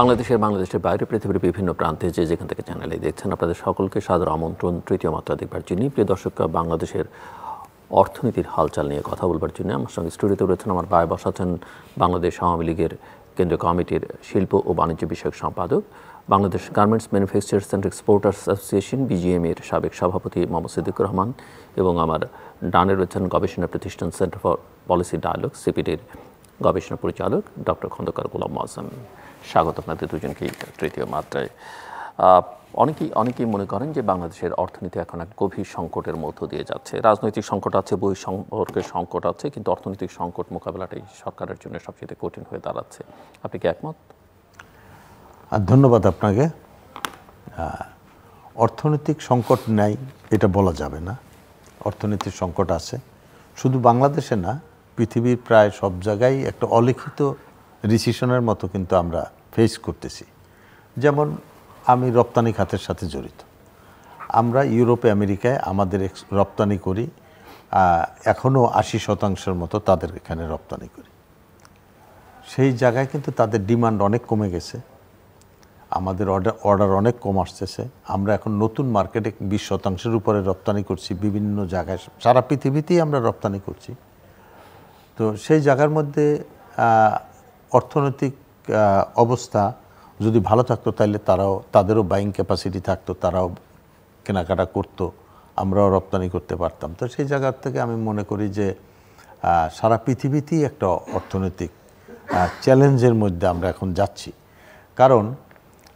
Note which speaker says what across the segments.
Speaker 1: বাংলাদেশের বাংলাদেশের বাইরে পৃথিবীর বিভিন্ন প্রান্তে যে যেখান থেকে চ্যানেলে দেখছেন আপনাদের সকলকে সাদর আমন্ত্রণ তৃতীয় মাত্রা দেখবার জন্য প্রিয় দর্শক বাংলাদেশের অর্থনীতির হালচাল নিয়ে কথা বলবার জন্য আমার সঙ্গে স্টুডিওতে রয়েছেন আমার বায় বসাচ্ছেন বাংলাদেশ আওয়ামী লীগের কেন্দ্রীয় কমিটির শিল্প ও বাণিজ্য বিষয়ক সম্পাদক Bangladesh garments manufacturers and exporters association এর সাবেক সভাপতি মোহাম্মদ সিদ্দিক রহমান এবং আমার ডানে রয়েছেন গবেষণা প্রতিষ্ঠান সেন্টার ফর পলিসি ডায়ালগ সিপিডির গবেষণা পরিচালক ডক্টর খন্দকার গোলাম মোয়াজ্জাম স্বাগত আপনাদের দুজনকেই তৃতীয় মাত্রায় অনেকেই অনেকেই মনে করেন যে বাংলাদেশের অর্থনীতি এখন এক গভীর সংকটের মধ্য দিয়ে যাচ্ছে রাজনৈতিক সংকট আছে বই সম্পর্কের সংকট আছে কিন্তু অর্থনৈতিক সংকট মোকাবেলাটাই সরকারের জন্য সবচেয়ে কঠিন হয়ে দাঁড়াচ্ছে আপনি কি একমত
Speaker 2: ধন্যবাদ আপনাকে অর্থনৈতিক সংকট নেই এটা বলা যাবে না অর্থনৈতিক সংকট আছে শুধু বাংলাদেশে না পৃথিবীর প্রায় সব জায়গায় একটা অলিখিত রিসিশনের মতো কিন্তু আমরা ফেস করতেছি যেমন আমি রপ্তানি খাতের সাথে জড়িত আমরা ইউরোপে আমেরিকায় আমাদের রপ্তানি করি এখনও আশি শতাংশের মতো তাদের এখানে রপ্তানি করি সেই জায়গায় কিন্তু তাদের ডিমান্ড অনেক কমে গেছে আমাদের অর্ডার অর্ডার অনেক কম আসতেছে আমরা এখন নতুন মার্কেটে বিশ শতাংশের উপরে রপ্তানি করছি বিভিন্ন জায়গায় সারা পৃথিবীতেই আমরা রপ্তানি করছি তো সেই জায়গার মধ্যে অর্থনৈতিক অবস্থা যদি ভালো থাকতো তাহলে তারাও তাদেরও বাইং ক্যাপাসিটি থাকতো তারাও কেনাকাটা করত আমরাও রপ্তানি করতে পারতাম তো সেই জায়গার থেকে আমি মনে করি যে সারা পৃথিবীতেই একটা অর্থনৈতিক চ্যালেঞ্জের মধ্যে আমরা এখন যাচ্ছি কারণ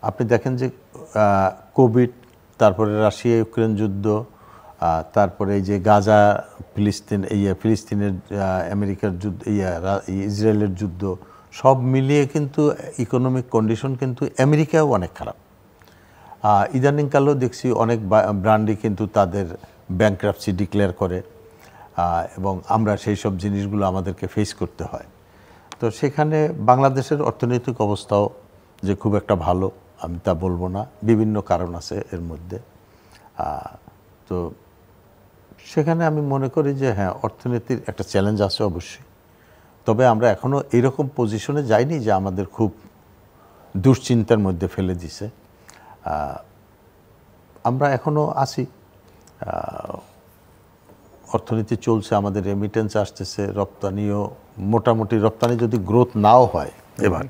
Speaker 2: আপনি দেখেন যে কোভিড তারপরে রাশিয়া ইউক্রেন যুদ্ধ তারপরে এই যে গাজা ফিলিস্তিন ইয়ে ফিলিস্তিনের আমেরিকার যুদ্ধ ইয়া ইসরায়েলের যুদ্ধ সব মিলিয়ে কিন্তু ইকোনমিক কন্ডিশন কিন্তু আমেরিকাও অনেক খারাপ ইদানিংকালেও দেখছি অনেক ব্র্যান্ডই কিন্তু তাদের ব্যাংক্রাপসি ডিক্লেয়ার করে এবং আমরা সেই সব জিনিসগুলো আমাদেরকে ফেস করতে হয় তো সেখানে বাংলাদেশের অর্থনৈতিক অবস্থাও যে খুব একটা ভালো আমি তা বলবো না বিভিন্ন কারণ আছে এর মধ্যে তো সেখানে আমি মনে করি যে হ্যাঁ অর্থনীতির একটা চ্যালেঞ্জ আছে অবশ্যই তবে আমরা এখনও এরকম পজিশনে যাইনি যে আমাদের খুব দুশ্চিন্তার মধ্যে ফেলে দিছে আমরা এখনও আছি অর্থনীতি চলছে আমাদের রেমিটেন্স আসতেছে রপ্তানিও মোটামুটি রপ্তানি যদি গ্রোথ নাও হয় এবার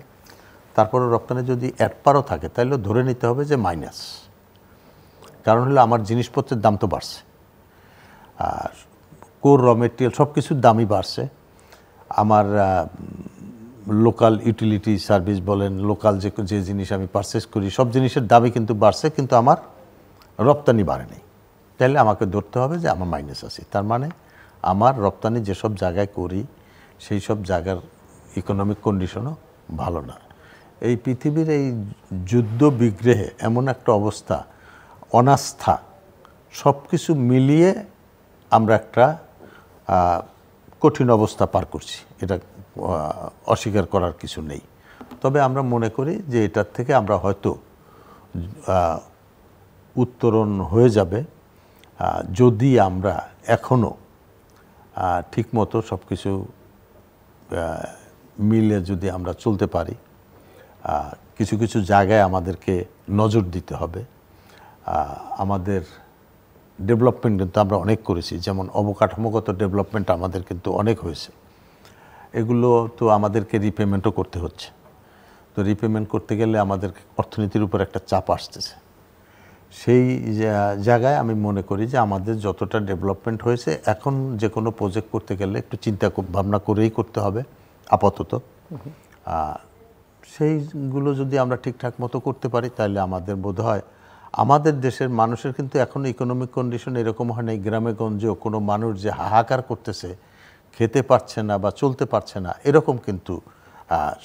Speaker 2: তারপরে রপ্তানি যদি একপারও থাকে তাহলে ধরে নিতে হবে যে মাইনাস কারণ হলো আমার জিনিসপত্রের দাম তো বাড়ছে আর কোর র মেটেরিয়াল সব কিছুর দামই বাড়ছে আমার লোকাল ইউটিলিটি সার্ভিস বলেন লোকাল যে যে জিনিস আমি পারচেস করি সব জিনিসের দাবি কিন্তু বাড়ছে কিন্তু আমার রপ্তানি বাড়েনি তাহলে আমাকে ধরতে হবে যে আমার মাইনাস আছে তার মানে আমার রপ্তানি যেসব জায়গায় করি সেই সব জায়গার ইকোনমিক কন্ডিশনও ভালো না এই পৃথিবীর এই যুদ্ধ বিগ্রহে এমন একটা অবস্থা অনাস্থা সব কিছু মিলিয়ে আমরা একটা কঠিন অবস্থা পার করছি এটা অস্বীকার করার কিছু নেই তবে আমরা মনে করি যে এটার থেকে আমরা হয়তো উত্তরণ হয়ে যাবে যদি আমরা এখনও ঠিকমতো সব কিছু মিলে যদি আমরা চলতে পারি কিছু কিছু জায়গায় আমাদেরকে নজর দিতে হবে আমাদের ডেভেলপমেন্ট কিন্তু আমরা অনেক করেছি যেমন অবকাঠামোগত ডেভেলপমেন্ট আমাদের কিন্তু অনেক হয়েছে এগুলো তো আমাদেরকে রিপেমেন্টও করতে হচ্ছে তো রিপেমেন্ট করতে গেলে আমাদের অর্থনীতির উপর একটা চাপ আসতেছে সেই জায়গায় আমি মনে করি যে আমাদের যতটা ডেভেলপমেন্ট হয়েছে এখন যে কোনো প্রজেক্ট করতে গেলে একটু চিন্তা ভাবনা করেই করতে হবে আপাতত সেইগুলো যদি আমরা ঠিকঠাক মতো করতে পারি তাহলে আমাদের বোধ হয় আমাদের দেশের মানুষের কিন্তু এখন ইকোনমিক কন্ডিশন এরকম হয় নাই গ্রামে গঞ্জেও কোনো মানুষ যে হাহাকার করতেছে খেতে পারছে না বা চলতে পারছে না এরকম কিন্তু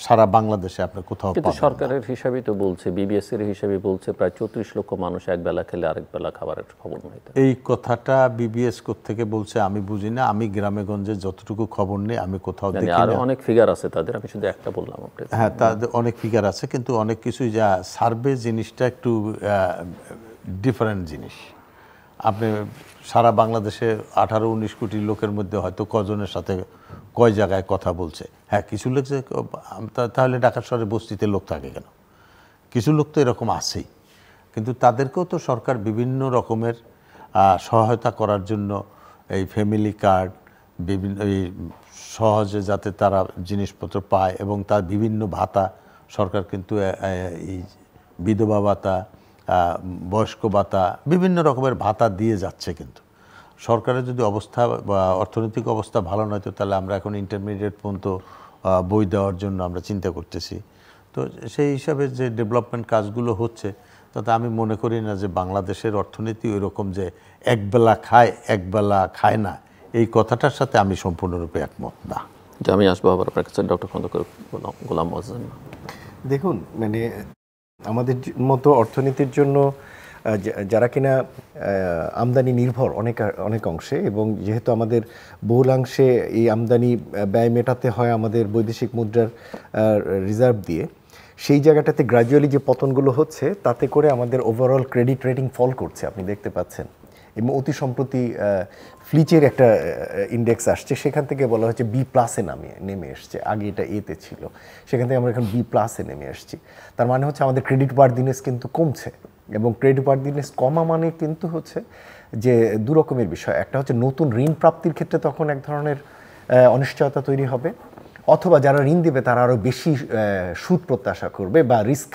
Speaker 2: সারা বাংলাদেশে আপনার কোথাও কিন্তু
Speaker 1: সরকারের হিসাবে তো বলছে বিবিএস এর হিসাবে বলছে প্রায় চৌত্রিশ লক্ষ মানুষ এক বেলা খেলে আরেক বেলা খাবারের খবর নেই
Speaker 2: এই কথাটা বিবিএস থেকে বলছে আমি বুঝি না আমি গ্রামে গঞ্জে যতটুকু খবর নেই আমি কোথাও মানে দেখি আর
Speaker 1: অনেক ফিগার আছে তাদের আমি শুধু একটা বললাম
Speaker 2: হ্যাঁ তাদের অনেক ফিগার আছে কিন্তু অনেক কিছুই যা সার্ভে জিনিসটা একটু ডিফারেন্ট জিনিস আপনি সারা বাংলাদেশে আঠারো উনিশ কোটি লোকের মধ্যে হয়তো কজনের সাথে কয় জায়গায় কথা বলছে হ্যাঁ কিছু লোক যে তাহলে ঢাকার শহরে বস্তিতে লোক থাকে কেন কিছু লোক তো এরকম আছেই কিন্তু তাদেরকেও তো সরকার বিভিন্ন রকমের সহায়তা করার জন্য এই ফ্যামিলি কার্ড বিভিন্ন এই সহজে যাতে তারা জিনিসপত্র পায় এবং তার বিভিন্ন ভাতা সরকার কিন্তু এই বিধবা ভাতা বয়স্ক ভাতা বিভিন্ন রকমের ভাতা দিয়ে যাচ্ছে কিন্তু সরকারের যদি অবস্থা বা অর্থনৈতিক অবস্থা ভালো নয় তো তাহলে আমরা এখন ইন্টারমিডিয়েট পর্যন্ত বই দেওয়ার জন্য আমরা চিন্তা করতেছি তো সেই হিসাবে যে ডেভেলপমেন্ট কাজগুলো হচ্ছে তাতে আমি মনে করি না যে বাংলাদেশের অর্থনীতি ওই রকম যে একবেলা খায় একবেলা খায় না এই কথাটার সাথে আমি সম্পূর্ণরূপে একমত না
Speaker 1: আমি আসবো আবার আপনার কাছে ডক্টর খন্দকর গোলাম
Speaker 3: দেখুন মানে আমাদের মতো অর্থনীতির জন্য যারা কিনা আমদানি নির্ভর অনেক অনেক অংশে এবং যেহেতু আমাদের বহুলাংশে এই আমদানি ব্যয় মেটাতে হয় আমাদের বৈদেশিক মুদ্রার রিজার্ভ দিয়ে সেই জায়গাটাতে গ্রাজুয়ালি যে পতনগুলো হচ্ছে তাতে করে আমাদের ওভারঅল ক্রেডিট রেটিং ফল করছে আপনি দেখতে পাচ্ছেন এবং অতি সম্প্রতি ফ্লিচের একটা ইন্ডেক্স আসছে সেখান থেকে বলা হচ্ছে বি প্লাসে নামে নেমে এসছে আগে এটা এতে ছিল সেখান থেকে আমরা এখন বি প্লাসে নেমে এসছি তার মানে হচ্ছে আমাদের ক্রেডিট দিনেস কিন্তু কমছে এবং ক্রেডিট দিনেস কমা মানে কিন্তু হচ্ছে যে দু রকমের বিষয় একটা হচ্ছে নতুন ঋণ প্রাপ্তির ক্ষেত্রে তখন এক ধরনের অনিশ্চয়তা তৈরি হবে অথবা যারা ঋণ দেবে তারা আরও বেশি সুদ প্রত্যাশা করবে বা রিস্ক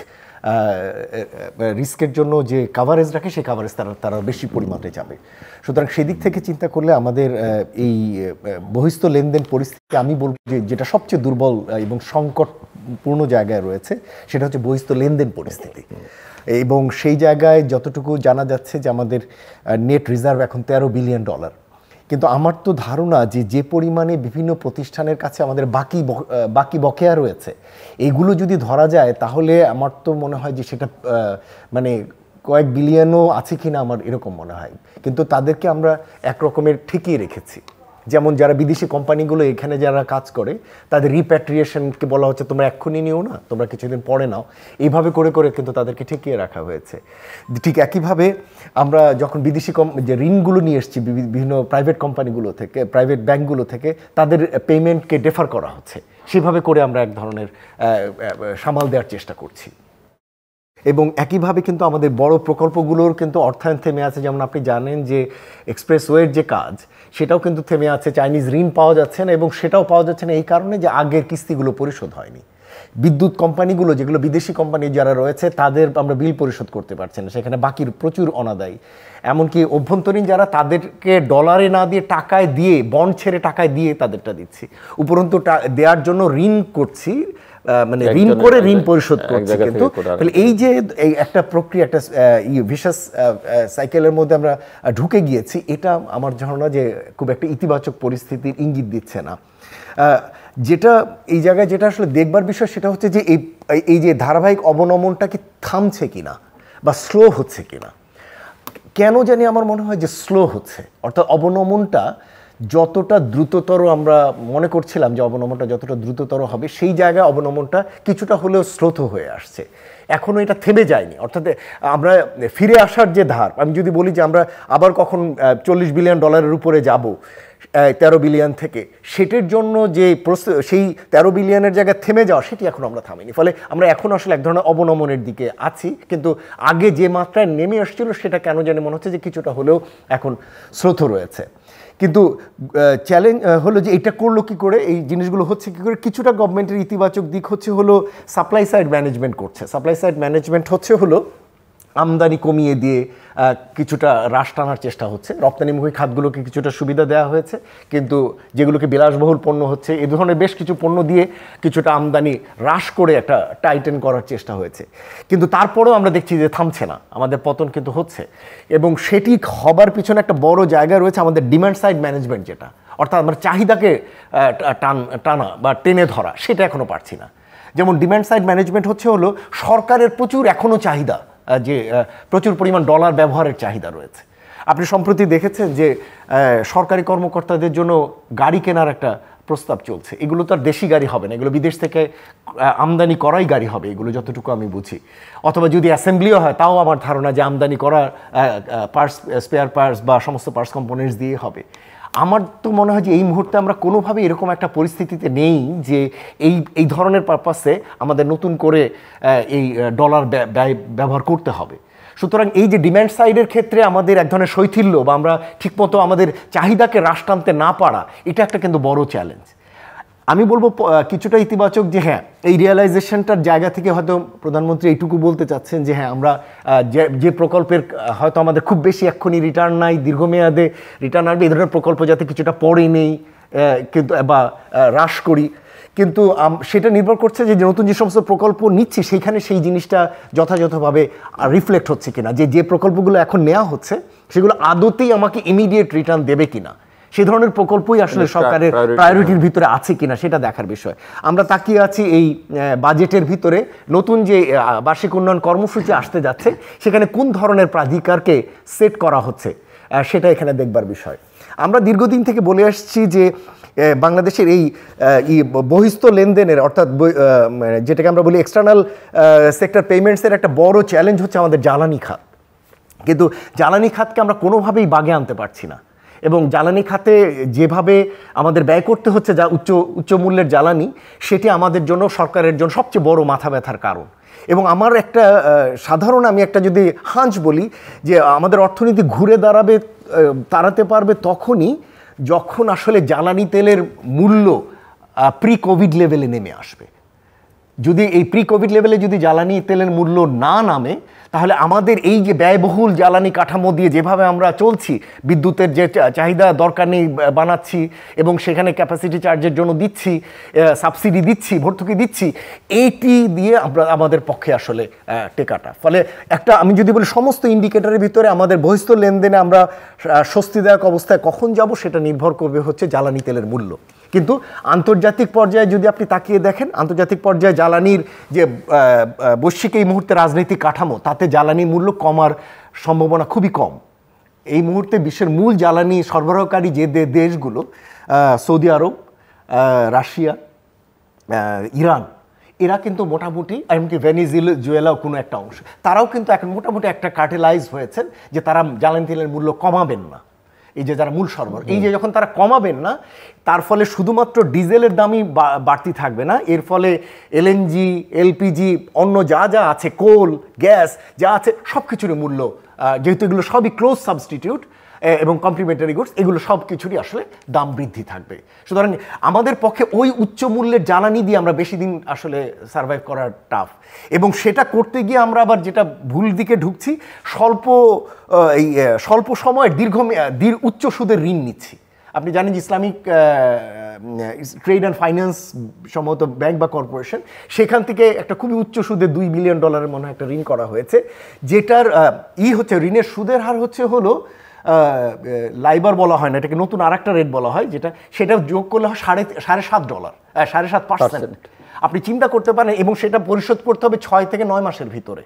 Speaker 3: রিস্কের জন্য যে কাভারেজ রাখে সেই কাভারেজ তারা তারা বেশি পরিমাণে যাবে সুতরাং সেদিক থেকে চিন্তা করলে আমাদের এই বহিস্থ লেনদেন পরিস্থিতি আমি বলব যে যেটা সবচেয়ে দুর্বল এবং সংকটপূর্ণ জায়গায় রয়েছে সেটা হচ্ছে বহিস্থ লেনদেন পরিস্থিতি এবং সেই জায়গায় যতটুকু জানা যাচ্ছে যে আমাদের নেট রিজার্ভ এখন তেরো বিলিয়ন ডলার কিন্তু আমার তো ধারণা যে যে পরিমাণে বিভিন্ন প্রতিষ্ঠানের কাছে আমাদের বাকি বাকি বকেয়া রয়েছে এগুলো যদি ধরা যায় তাহলে আমার তো মনে হয় যে সেটা মানে কয়েক বিলিয়নও আছে কিনা আমার এরকম মনে হয় কিন্তু তাদেরকে আমরা এক রকমের ঠিকই রেখেছি যেমন যারা বিদেশি কোম্পানিগুলো এখানে যারা কাজ করে তাদের রিপ্যাট্রিয়েশনকে বলা হচ্ছে তোমরা এক্ষুনি নিও না তোমরা কিছুদিন পরে নাও এইভাবে করে করে কিন্তু তাদেরকে ঠেকিয়ে রাখা হয়েছে ঠিক একইভাবে আমরা যখন বিদেশি কম যে ঋণগুলো নিয়ে এসেছি বিভিন্ন প্রাইভেট কোম্পানিগুলো থেকে প্রাইভেট ব্যাঙ্কগুলো থেকে তাদের পেমেন্টকে ডেফার করা হচ্ছে সেভাবে করে আমরা এক ধরনের সামাল দেওয়ার চেষ্টা করছি এবং একইভাবে কিন্তু আমাদের বড় প্রকল্পগুলোর কিন্তু অর্থায়ন থেমে আছে যেমন আপনি জানেন যে এক্সপ্রেসওয়ের যে কাজ সেটাও কিন্তু থেমে আছে চাইনিজ ঋণ পাওয়া যাচ্ছে না এবং সেটাও পাওয়া যাচ্ছে না এই কারণে যে আগের কিস্তিগুলো পরিশোধ হয়নি বিদ্যুৎ কোম্পানিগুলো যেগুলো বিদেশি কোম্পানি যারা রয়েছে তাদের আমরা বিল পরিশোধ করতে পারছি না সেখানে বাকির প্রচুর অনাদায়ী এমনকি অভ্যন্তরীণ যারা তাদেরকে ডলারে না দিয়ে টাকায় দিয়ে বন্ড ছেড়ে টাকায় দিয়ে তাদেরটা দিচ্ছি উপরন্তু দেওয়ার জন্য ঋণ করছি মানে ঋণ করে ঋণ পরিশোধ করছে কিন্তু তাহলে এই যে এই একটা প্রক্রিয়া একটা ভিশাস সাইকেলের মধ্যে আমরা ঢুকে গিয়েছি এটা আমার ধারণা যে খুব একটা ইতিবাচক পরিস্থিতির ইঙ্গিত দিচ্ছে না যেটা এই জায়গায় যেটা আসলে দেখবার বিষয় সেটা হচ্ছে যে এই এই যে ধারাবাহিক অবনমনটা কি থামছে কি না বা স্লো হচ্ছে কি না কেন জানি আমার মনে হয় যে স্লো হচ্ছে অর্থাৎ অবনমনটা যতটা দ্রুততর আমরা মনে করছিলাম যে অবনমনটা যতটা দ্রুততর হবে সেই জায়গায় অবনমনটা কিছুটা হলেও স্লোত হয়ে আসছে এখনও এটা থেমে যায়নি অর্থাৎ আমরা ফিরে আসার যে ধার আমি যদি বলি যে আমরা আবার কখন চল্লিশ বিলিয়ন ডলারের উপরে যাব তেরো বিলিয়ন থেকে সেটির জন্য যে সেই তেরো বিলিয়নের জায়গায় থেমে যাওয়া সেটি এখন আমরা থামিনি ফলে আমরা এখন আসলে এক ধরনের অবনমনের দিকে আছি কিন্তু আগে যে মাত্রায় নেমে আসছিল সেটা কেন জানি মনে হচ্ছে যে কিছুটা হলেও এখন স্রোত রয়েছে কিন্তু চ্যালেঞ্জ হলো যে এটা করলো কি করে এই জিনিসগুলো হচ্ছে কি করে কিছুটা গভর্নমেন্টের ইতিবাচক দিক হচ্ছে হলো সাপ্লাই সাইড ম্যানেজমেন্ট করছে সাপ্লাই সাইড ম্যানেজমেন্ট হচ্ছে হলো আমদানি কমিয়ে দিয়ে কিছুটা হ্রাস টানার চেষ্টা হচ্ছে রপ্তানিমুখী খাতগুলোকে কিছুটা সুবিধা দেওয়া হয়েছে কিন্তু যেগুলোকে বিলাসবহুল পণ্য হচ্ছে এ ধরনের বেশ কিছু পণ্য দিয়ে কিছুটা আমদানি হ্রাস করে একটা টাইটেন করার চেষ্টা হয়েছে কিন্তু তারপরেও আমরা দেখছি যে থামছে না আমাদের পতন কিন্তু হচ্ছে এবং সেটি হবার পিছনে একটা বড় জায়গা রয়েছে আমাদের ডিমান্ড সাইড ম্যানেজমেন্ট যেটা অর্থাৎ আমরা চাহিদাকে টান টানা বা টেনে ধরা সেটা এখনও পারছি না যেমন ডিমান্ড সাইড ম্যানেজমেন্ট হচ্ছে হলো সরকারের প্রচুর এখনও চাহিদা যে প্রচুর পরিমাণ ডলার ব্যবহারের চাহিদা রয়েছে আপনি সম্প্রতি দেখেছেন যে সরকারি কর্মকর্তাদের জন্য গাড়ি কেনার একটা প্রস্তাব চলছে এগুলো তো আর দেশি গাড়ি হবে না এগুলো বিদেশ থেকে আমদানি করাই গাড়ি হবে এগুলো যতটুকু আমি বুঝি অথবা যদি অ্যাসেম্বলিও হয় তাও আমার ধারণা যে আমদানি করা পার্টস স্পেয়ার পার্টস বা সমস্ত পার্টস কম্পোনেন্টস দিয়ে হবে আমার তো মনে হয় যে এই মুহূর্তে আমরা কোনোভাবে এরকম একটা পরিস্থিতিতে নেই যে এই এই ধরনের পারপাসে আমাদের নতুন করে এই ডলার ব্যয় ব্যবহার করতে হবে সুতরাং এই যে ডিম্যান্ড সাইডের ক্ষেত্রে আমাদের এক ধরনের শৈথিল্য বা আমরা ঠিকমতো আমাদের চাহিদাকে হ্রাস টানতে না পারা এটা একটা কিন্তু বড় চ্যালেঞ্জ আমি বলবো কিছুটা ইতিবাচক যে হ্যাঁ এই রিয়েলাইজেশনটার জায়গা থেকে হয়তো প্রধানমন্ত্রী এইটুকু বলতে চাচ্ছেন যে হ্যাঁ আমরা যে যে প্রকল্পের হয়তো আমাদের খুব বেশি এক্ষুনি রিটার্ন নাই দীর্ঘমেয়াদে রিটার্ন আসবে এই ধরনের প্রকল্প যাতে কিছুটা পরে নেই কিন্তু বা হ্রাস করি কিন্তু সেটা নির্ভর করছে যে নতুন যে সমস্ত প্রকল্প নিচ্ছি সেইখানে সেই জিনিসটা যথাযথভাবে রিফ্লেক্ট হচ্ছে কিনা যে যে প্রকল্পগুলো এখন নেওয়া হচ্ছে সেগুলো আদতেই আমাকে ইমিডিয়েট রিটার্ন দেবে কিনা সে ধরনের প্রকল্পই আসলে সরকারের প্রায়োরিটির হ্যাঁ। ভিতরে আছে কিনা সেটা দেখার বিষয় আমরা তাকিয়ে আছি এই বাজেটের ভিতরে নতুন যে বার্ষিক উন্নয়ন কর্মসূচি আসতে যাচ্ছে সেখানে কোন ধরনের প্রাধিকারকে সেট করা হচ্ছে সেটা এখানে দেখবার বিষয় আমরা দীর্ঘদিন থেকে বলে আসছি যে বাংলাদেশের এই বহিস্থ লেনদেনের অর্থাৎ মানে যেটাকে আমরা বলি এক্সটার্নাল সেক্টর পেমেন্টসের একটা বড় চ্যালেঞ্জ হচ্ছে আমাদের জ্বালানি খাত কিন্তু জ্বালানি খাতকে আমরা কোনোভাবেই বাগে আনতে পারছি না এবং জ্বালানি খাতে যেভাবে আমাদের ব্যয় করতে হচ্ছে যা উচ্চ উচ্চ মূল্যের জ্বালানি সেটি আমাদের জন্য সরকারের জন্য সবচেয়ে বড় মাথা ব্যথার কারণ এবং আমার একটা সাধারণ আমি একটা যদি হাঁচ বলি যে আমাদের অর্থনীতি ঘুরে দাঁড়াবে তাড়াতে পারবে তখনই যখন আসলে জ্বালানি তেলের মূল্য প্রি কোভিড লেভেলে নেমে আসবে যদি এই প্রি কোভিড লেভেলে যদি জ্বালানি তেলের মূল্য না নামে তাহলে আমাদের এই যে ব্যয়বহুল জ্বালানি কাঠামো দিয়ে যেভাবে আমরা চলছি বিদ্যুতের যে চাহিদা দরকার নেই বানাচ্ছি এবং সেখানে ক্যাপাসিটি চার্জের জন্য দিচ্ছি সাবসিডি দিচ্ছি ভর্তুকি দিচ্ছি এইটি দিয়ে আমরা আমাদের পক্ষে আসলে টেকাটা ফলে একটা আমি যদি বলি সমস্ত ইন্ডিকেটারের ভিতরে আমাদের বহিস্থ লেনদেনে আমরা স্বস্তিদায়ক অবস্থায় কখন যাব সেটা নির্ভর করবে হচ্ছে জ্বালানি তেলের মূল্য কিন্তু আন্তর্জাতিক পর্যায়ে যদি আপনি তাকিয়ে দেখেন আন্তর্জাতিক পর্যায়ে জ্বালানির যে বৈশ্বিক এই মুহূর্তে রাজনৈতিক কাঠামো তাতে তাতে জ্বালানি মূল্য কমার সম্ভাবনা খুবই কম এই মুহূর্তে বিশ্বের মূল জ্বালানি সরবরাহকারী যে দেশগুলো সৌদি আরব রাশিয়া ইরান এরা কিন্তু মোটামুটি এমনকি জুয়েলাও কোনো একটা অংশ তারাও কিন্তু এখন মোটামুটি একটা কার্টেলাইজ হয়েছেন যে তারা জ্বালানি তেলের মূল্য কমাবেন না এই যে যারা মূল সরবরাহ এই যে যখন তারা কমাবেন না তার ফলে শুধুমাত্র ডিজেলের দামই বাড়তি থাকবে না এর ফলে এলএনজি এলপিজি অন্য যা যা আছে কোল গ্যাস যা আছে সব কিছুরই মূল্য যেহেতু এগুলো সবই ক্লোজ সাবস্টিটিউট এবং কমপ্লিমেন্টারি গুডস এগুলো সব কিছুরই আসলে দাম বৃদ্ধি থাকবে সুতরাং আমাদের পক্ষে ওই উচ্চ মূল্যের জ্বালানি দিয়ে আমরা বেশি দিন আসলে সার্ভাইভ করা টাফ এবং সেটা করতে গিয়ে আমরা আবার যেটা ভুল দিকে ঢুকছি স্বল্প এই স্বল্প সময়ের দীর্ঘ উচ্চ সুদের ঋণ নিচ্ছি আপনি জানেন যে ইসলামিক ট্রেড অ্যান্ড ফাইন্যান্স সম্ভবত ব্যাংক বা কর্পোরেশন সেখান থেকে একটা খুবই উচ্চ সুদে দুই বিলিয়ন ডলারের মনে একটা ঋণ করা হয়েছে যেটার ই হচ্ছে ঋণের সুদের হার হচ্ছে হলো লাইবার বলা হয় না এটাকে নতুন আর একটা রেট বলা হয় যেটা সেটা যোগ করলে হয় সাড়ে সাড়ে সাত ডলার সাড়ে সাত পার্সেন্ট আপনি চিন্তা করতে পারেন এবং সেটা পরিশোধ করতে হবে ছয় থেকে নয় মাসের ভিতরে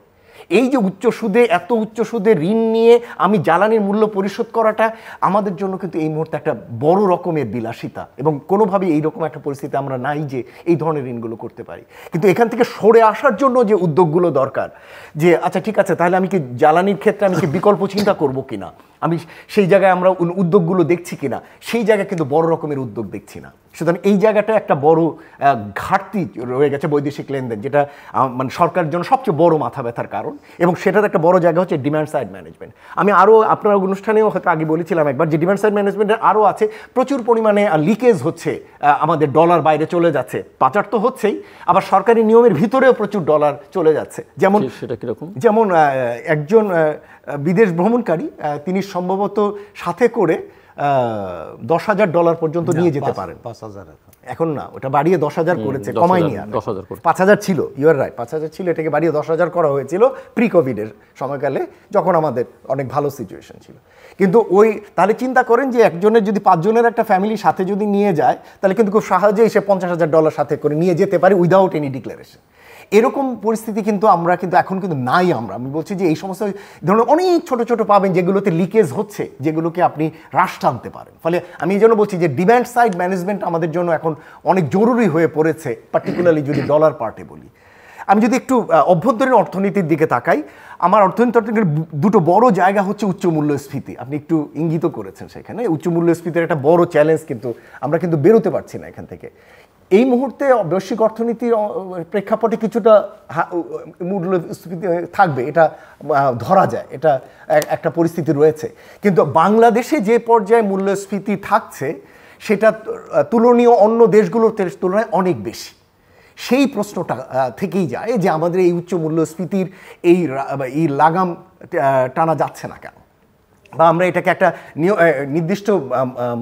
Speaker 3: এই যে উচ্চ সুদে এত উচ্চ সুদে ঋণ নিয়ে আমি জ্বালানির মূল্য পরিশোধ করাটা আমাদের জন্য কিন্তু এই মুহূর্তে একটা বড় রকমের বিলাসিতা এবং কোনোভাবেই এইরকম একটা পরিস্থিতি আমরা নাই যে এই ধরনের ঋণগুলো করতে পারি কিন্তু এখান থেকে সরে আসার জন্য যে উদ্যোগগুলো দরকার যে আচ্ছা ঠিক আছে তাহলে আমি কি জ্বালানির ক্ষেত্রে আমি কি বিকল্প চিন্তা করব কিনা আমি সেই জায়গায় আমরা উদ্যোগগুলো দেখছি কিনা সেই জায়গায় কিন্তু বড় রকমের উদ্যোগ দেখছি না সুতরাং এই জায়গাটা একটা বড় ঘাটতি রয়ে গেছে বৈদেশিক লেনদেন যেটা মানে সরকারের জন্য সবচেয়ে বড় মাথা ব্যথার কারণ এবং সেটার একটা বড় জায়গা হচ্ছে ডিম্যান্ড সাইড ম্যানেজমেন্ট আমি আরও আপনার অনুষ্ঠানেও হয়তো আগে বলেছিলাম একবার যে ডিম্যান্ড সাইড ম্যানেজমেন্টের আরও আছে প্রচুর পরিমাণে লিকেজ হচ্ছে আমাদের ডলার বাইরে চলে যাচ্ছে পাচার তো হচ্ছেই আবার সরকারি নিয়মের ভিতরেও প্রচুর ডলার চলে যাচ্ছে যেমন সেটা কীরকম যেমন একজন বিদেশ ভ্রমণকারী তিনি সম্ভবত সাথে করে দশ হাজার ডলার পর্যন্ত নিয়ে যেতে পারেন এখন না ওটা বাড়িয়ে দশ হাজার করেছে কমায়নি আর পাঁচ হাজার ছিল ইউর রাইট পাঁচ হাজার ছিল এটাকে বাড়িয়ে দশ হাজার করা হয়েছিল প্রি কোভিডের সময়কালে যখন আমাদের অনেক ভালো সিচুয়েশন ছিল কিন্তু ওই তাহলে চিন্তা করেন যে একজনের যদি পাঁচজনের একটা ফ্যামিলি সাথে যদি নিয়ে যায় তাহলে কিন্তু খুব সহজেই সে পঞ্চাশ হাজার ডলার সাথে করে নিয়ে যেতে পারে উইদাউট এনি ডিক্লারেশন এরকম পরিস্থিতি কিন্তু আমরা কিন্তু এখন কিন্তু নাই আমরা আমি বলছি যে এই সমস্ত ধরনের অনেক ছোট ছোট পাবেন যেগুলোতে লিকেজ হচ্ছে যেগুলোকে আপনি হ্রাস টানতে পারেন ফলে আমি এই জন্য বলছি যে ডিম্যান্ড সাইড ম্যানেজমেন্ট আমাদের জন্য এখন অনেক জরুরি হয়ে পড়েছে পার্টিকুলারলি যদি ডলার পার্টে বলি আমি যদি একটু অভ্যন্তরীণ অর্থনীতির দিকে তাকাই আমার অর্থনীতি অর্থনীতির দুটো বড় জায়গা হচ্ছে উচ্চ মূল্যস্ফীতি আপনি একটু ইঙ্গিত করেছেন সেখানে উচ্চ মূল্যস্ফীতির একটা বড় চ্যালেঞ্জ কিন্তু আমরা কিন্তু বেরোতে পারছি না এখান থেকে এই মুহূর্তে বৈশ্বিক অর্থনীতির প্রেক্ষাপটে কিছুটা মূল্য থাকবে এটা ধরা যায় এটা একটা পরিস্থিতি রয়েছে কিন্তু বাংলাদেশে যে পর্যায়ে মূল্যস্ফীতি থাকছে সেটা তুলনীয় অন্য দেশগুলোর তুলনায় অনেক বেশি সেই প্রশ্নটা থেকেই যায় যে আমাদের এই উচ্চ মূল্যস্ফীতির এই এই লাগাম টানা যাচ্ছে না কেন বা আমরা এটাকে একটা নির্দিষ্ট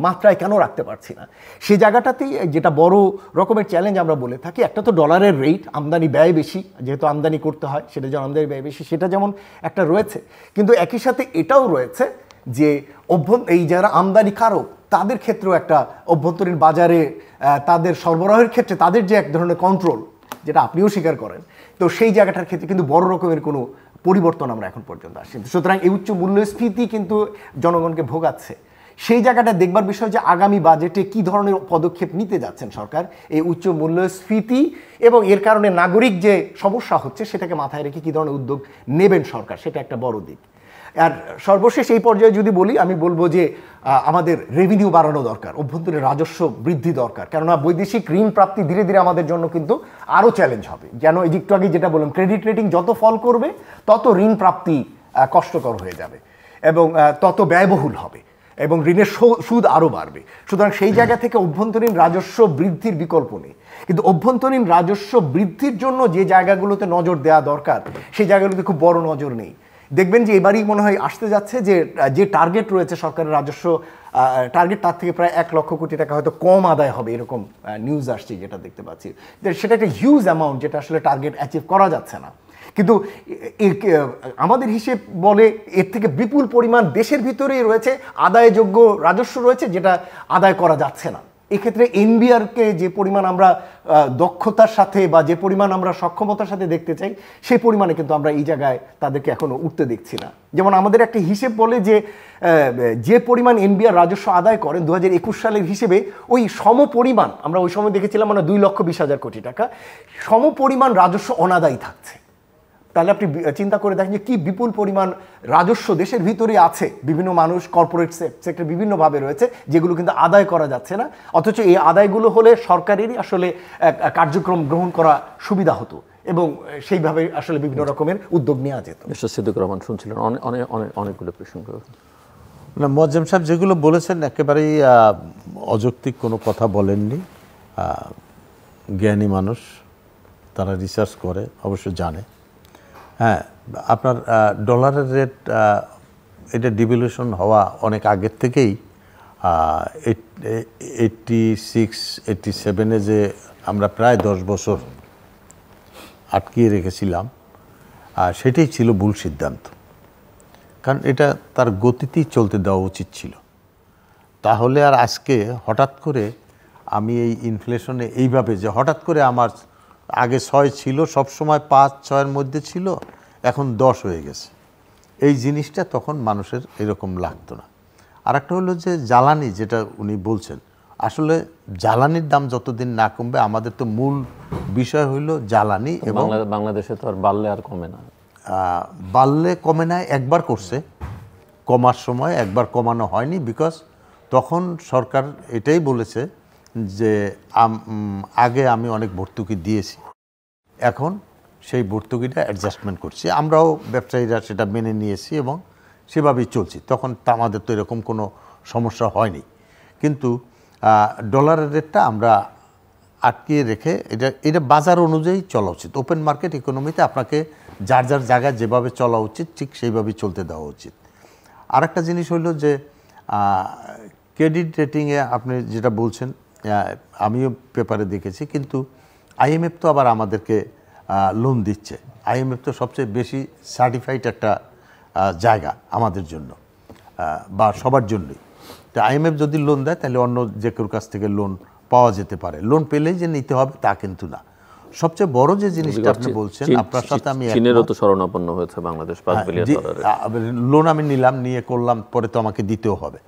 Speaker 3: মাত্রায় কেন রাখতে পারছি না সেই জায়গাটাতেই যেটা বড় রকমের চ্যালেঞ্জ আমরা বলে থাকি একটা তো ডলারের রেট আমদানি ব্যয় বেশি যেহেতু আমদানি করতে হয় সেটা যেমন আমদানি ব্যয় বেশি সেটা যেমন একটা রয়েছে কিন্তু একই সাথে এটাও রয়েছে যে অভ্যন্ত এই যারা আমদানি কারক তাদের ক্ষেত্রেও একটা অভ্যন্তরীণ বাজারে তাদের সরবরাহের ক্ষেত্রে তাদের যে এক ধরনের কন্ট্রোল যেটা আপনিও স্বীকার করেন তো সেই জায়গাটার ক্ষেত্রে কিন্তু বড় রকমের কোনো পরিবর্তন আমরা এখন পর্যন্ত আসছি সুতরাং এই উচ্চ মূল্যস্ফীতি কিন্তু জনগণকে ভোগাচ্ছে সেই জায়গাটা দেখবার বিষয় যে আগামী বাজেটে কি ধরনের পদক্ষেপ নিতে যাচ্ছেন সরকার এই উচ্চ মূল্যস্ফীতি এবং এর কারণে নাগরিক যে সমস্যা হচ্ছে সেটাকে মাথায় রেখে কি ধরনের উদ্যোগ নেবেন সরকার সেটা একটা বড় দিক আর সর্বশেষ এই পর্যায়ে যদি বলি আমি বলবো যে আমাদের রেভিনিউ বাড়ানো দরকার অভ্যন্তরীণ রাজস্ব বৃদ্ধি দরকার কেননা বৈদেশিক ঋণ প্রাপ্তি ধীরে ধীরে আমাদের জন্য কিন্তু আরও চ্যালেঞ্জ হবে যেন এই একটু আগে যেটা বললাম ক্রেডিট রেটিং যত ফল করবে তত ঋণ প্রাপ্তি কষ্টকর হয়ে যাবে এবং তত ব্যয়বহুল হবে এবং ঋণের সুদ আরও বাড়বে সুতরাং সেই জায়গা থেকে অভ্যন্তরীণ রাজস্ব বৃদ্ধির বিকল্প নেই কিন্তু অভ্যন্তরীণ রাজস্ব বৃদ্ধির জন্য যে জায়গাগুলোতে নজর দেওয়া দরকার সেই জায়গাগুলোতে খুব বড় নজর নেই দেখবেন যে এবারই মনে হয় আসতে যাচ্ছে যে যে টার্গেট রয়েছে সরকারের রাজস্ব টার্গেট তার থেকে প্রায় এক লক্ষ কোটি টাকা হয়তো কম আদায় হবে এরকম নিউজ আসছে যেটা দেখতে পাচ্ছি সেটা একটা হিউজ অ্যামাউন্ট যেটা আসলে টার্গেট অ্যাচিভ করা যাচ্ছে না কিন্তু আমাদের হিসেব বলে এর থেকে বিপুল পরিমাণ দেশের ভিতরেই রয়েছে আদায়যোগ্য রাজস্ব রয়েছে যেটা আদায় করা যাচ্ছে না এক্ষেত্রে এনবিআরকে যে পরিমাণ আমরা দক্ষতার সাথে বা যে পরিমাণ আমরা সক্ষমতার সাথে দেখতে চাই সেই পরিমাণে কিন্তু আমরা এই জায়গায় তাদেরকে এখনও উঠতে দেখছি না যেমন আমাদের একটা হিসেব বলে যে যে পরিমাণ এনবিআর রাজস্ব আদায় করেন দু হাজার একুশ সালের হিসেবে ওই সম পরিমাণ আমরা ওই সময় দেখেছিলাম মানে দুই লক্ষ বিশ হাজার কোটি টাকা সম পরিমাণ রাজস্ব অনাদায়ী থাকছে তাহলে আপনি চিন্তা করে দেখেন যে কী বিপুল পরিমাণ রাজস্ব দেশের ভিতরে আছে বিভিন্ন মানুষ কর্পোরেট সেক্টর বিভিন্নভাবে রয়েছে যেগুলো কিন্তু আদায় করা যাচ্ছে না অথচ এই আদায়গুলো হলে সরকারেরই আসলে কার্যক্রম গ্রহণ করা সুবিধা হতো
Speaker 2: এবং সেইভাবে আসলে বিভিন্ন রকমের উদ্যোগ নেওয়া যেত মিস্টার সিদ্দিক রহমান শুনছিলেন অনেক অনেক অনেকগুলো প্রসঙ্গ না মোয়াজ্জেম সাহেব যেগুলো বলেছেন একেবারেই অযৌক্তিক কোনো কথা বলেননি জ্ঞানী মানুষ তারা রিসার্চ করে অবশ্য জানে হ্যাঁ আপনার ডলারের রেট এটা ডিভলিউশন হওয়া অনেক আগের থেকেই এইটটি সিক্স এইটটি সেভেনে যে আমরা প্রায় দশ বছর আটকিয়ে রেখেছিলাম আর সেটাই ছিল ভুল সিদ্ধান্ত কারণ এটা তার গতিতেই চলতে দেওয়া উচিত ছিল তাহলে আর আজকে হঠাৎ করে আমি এই ইনফ্লেশনে এইভাবে যে হঠাৎ করে আমার আগে ছয় ছিল সব সময় পাঁচ ছয়ের মধ্যে ছিল এখন দশ হয়ে গেছে এই জিনিসটা তখন মানুষের এরকম লাগতো না আর একটা হলো যে জ্বালানি যেটা উনি বলছেন আসলে জ্বালানির দাম যতদিন না কমবে আমাদের তো মূল বিষয় হইল জ্বালানি এবং বাংলাদেশে তো আর বাড়লে আর কমে না বাড়লে কমে না একবার করছে কমার সময় একবার কমানো হয়নি বিকজ তখন সরকার এটাই বলেছে যে আগে আমি অনেক ভর্তুকি দিয়েছি এখন সেই ভর্তুকিটা অ্যাডজাস্টমেন্ট করছি আমরাও ব্যবসায়ীরা সেটা মেনে নিয়েছি এবং সেভাবেই চলছি তখন তা আমাদের তো এরকম কোনো সমস্যা হয়নি কিন্তু ডলারের রেটটা আমরা আটকিয়ে রেখে এটা এটা বাজার অনুযায়ী চলা উচিত ওপেন মার্কেট ইকোনমিতে আপনাকে যার যার জায়গায় যেভাবে চলা উচিত ঠিক সেইভাবেই চলতে দেওয়া উচিত আরেকটা জিনিস হইল যে ক্রেডিট রেটিংয়ে আপনি যেটা বলছেন আমিও পেপারে দেখেছি কিন্তু আইএমএফ তো আবার আমাদেরকে লোন দিচ্ছে আইএমএফ তো সবচেয়ে বেশি সার্টিফাইড একটা জায়গা আমাদের জন্য বা সবার জন্যই তো আইএমএফ যদি লোন দেয় তাহলে অন্য যে কেউ কাছ থেকে লোন পাওয়া যেতে পারে লোন পেলেই যে নিতে হবে তা কিন্তু না সবচেয়ে বড় যে জিনিসটা আপনি বলছেন আপনার সাথে আমি তো
Speaker 1: শরণাপন্ন হয়েছে বাংলাদেশ লোন
Speaker 2: হ্যাঁ, আমি নিলাম নিয়ে করলাম পরে তো আমাকে দিতেও হবে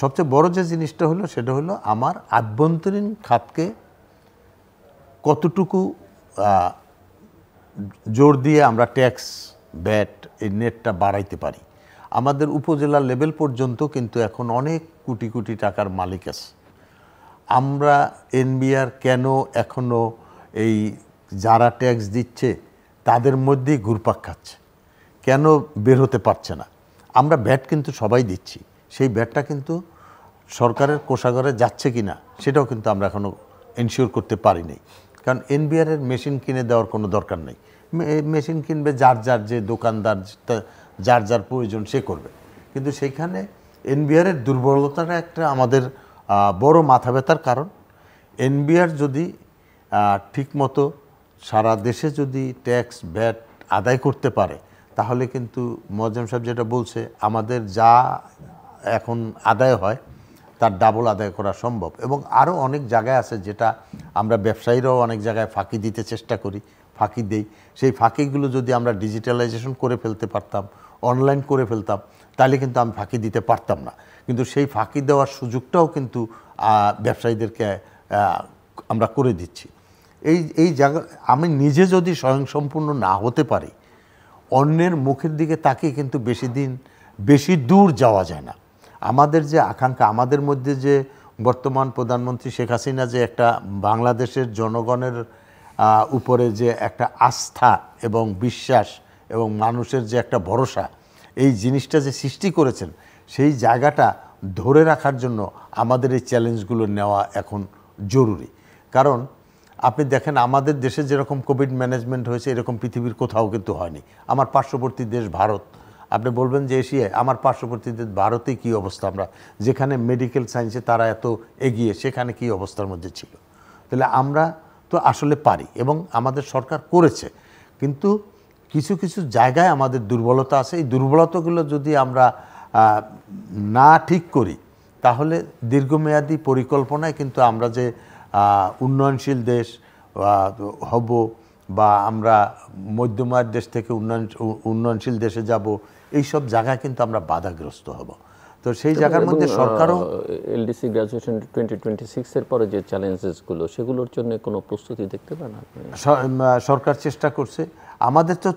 Speaker 2: সবচেয়ে বড় যে জিনিসটা হলো সেটা হলো আমার আভ্যন্তরীণ খাতকে কতটুকু জোর দিয়ে আমরা ট্যাক্স ব্যাট এই নেটটা বাড়াইতে পারি আমাদের উপজেলা লেভেল পর্যন্ত কিন্তু এখন অনেক কোটি কোটি টাকার মালিক আছে আমরা এনবিআর কেন এখনও এই যারা ট্যাক্স দিচ্ছে তাদের মধ্যেই ঘুরপাক খাচ্ছে কেন বের হতে পারছে না আমরা ব্যাট কিন্তু সবাই দিচ্ছি সেই ব্যাটটা কিন্তু সরকারের কোষাগারে যাচ্ছে কি না সেটাও কিন্তু আমরা এখনও এনশিওর করতে পারিনি কারণ এনবিআরের মেশিন কিনে দেওয়ার কোনো দরকার নেই মেশিন কিনবে যার যার যে দোকানদার যার যার প্রয়োজন সে করবে কিন্তু সেইখানে এনবিআরের দুর্বলতাটা একটা আমাদের বড় মাথা ব্যথার কারণ এনবিআর যদি ঠিকমতো সারা দেশে যদি ট্যাক্স ব্যাট আদায় করতে পারে তাহলে কিন্তু মোয়াজ্জম সাহেব যেটা বলছে আমাদের যা এখন আদায় হয় তার ডাবল আদায় করা সম্ভব এবং আরও অনেক জায়গায় আছে যেটা আমরা ব্যবসায়ীরাও অনেক জায়গায় ফাঁকি দিতে চেষ্টা করি ফাঁকি দেই সেই ফাঁকিগুলো যদি আমরা ডিজিটালাইজেশন করে ফেলতে পারতাম অনলাইন করে ফেলতাম তাহলে কিন্তু আমি ফাঁকি দিতে পারতাম না কিন্তু সেই ফাঁকি দেওয়ার সুযোগটাও কিন্তু ব্যবসায়ীদেরকে আমরা করে দিচ্ছি এই এই জায়গা আমি নিজে যদি স্বয়ংসম্পূর্ণ না হতে পারি অন্যের মুখের দিকে তাকে কিন্তু বেশি দিন বেশি দূর যাওয়া যায় না আমাদের যে আকাঙ্ক্ষা আমাদের মধ্যে যে বর্তমান প্রধানমন্ত্রী শেখ হাসিনা যে একটা বাংলাদেশের জনগণের উপরে যে একটা আস্থা এবং বিশ্বাস এবং মানুষের যে একটা ভরসা এই জিনিসটা যে সৃষ্টি করেছেন সেই জায়গাটা ধরে রাখার জন্য আমাদের এই চ্যালেঞ্জগুলো নেওয়া এখন জরুরি কারণ আপনি দেখেন আমাদের দেশে যেরকম কোভিড ম্যানেজমেন্ট হয়েছে এরকম পৃথিবীর কোথাও কিন্তু হয়নি আমার পার্শ্ববর্তী দেশ ভারত আপনি বলবেন যে এশিয়ায় আমার পার্শ্ববর্তী ভারতে কি অবস্থা আমরা যেখানে মেডিকেল সায়েন্সে তারা এত এগিয়ে সেখানে কি অবস্থার মধ্যে ছিল তাহলে আমরা তো আসলে পারি এবং আমাদের সরকার করেছে কিন্তু কিছু কিছু জায়গায় আমাদের দুর্বলতা আছে এই দুর্বলতাগুলো যদি আমরা না ঠিক করি তাহলে দীর্ঘমেয়াদী পরিকল্পনায় কিন্তু আমরা যে উন্নয়নশীল দেশ হব বা আমরা মধ্যমায়ের দেশ থেকে উন্নয়ন উন্নয়নশীল দেশে যাব এইসব জায়গা কিন্তু আমরা বাধাগ্রস্ত হব তো সেই জায়গার মধ্যে সরকারও
Speaker 1: এলডিসি গ্রাজুয়েশন টোয়েন্টি টোয়েন্টি সিক্সের পরে যে চ্যালেঞ্জেসগুলো সেগুলোর জন্য কোনো প্রস্তুতি দেখতে পান
Speaker 2: সরকার চেষ্টা করছে আমাদের তো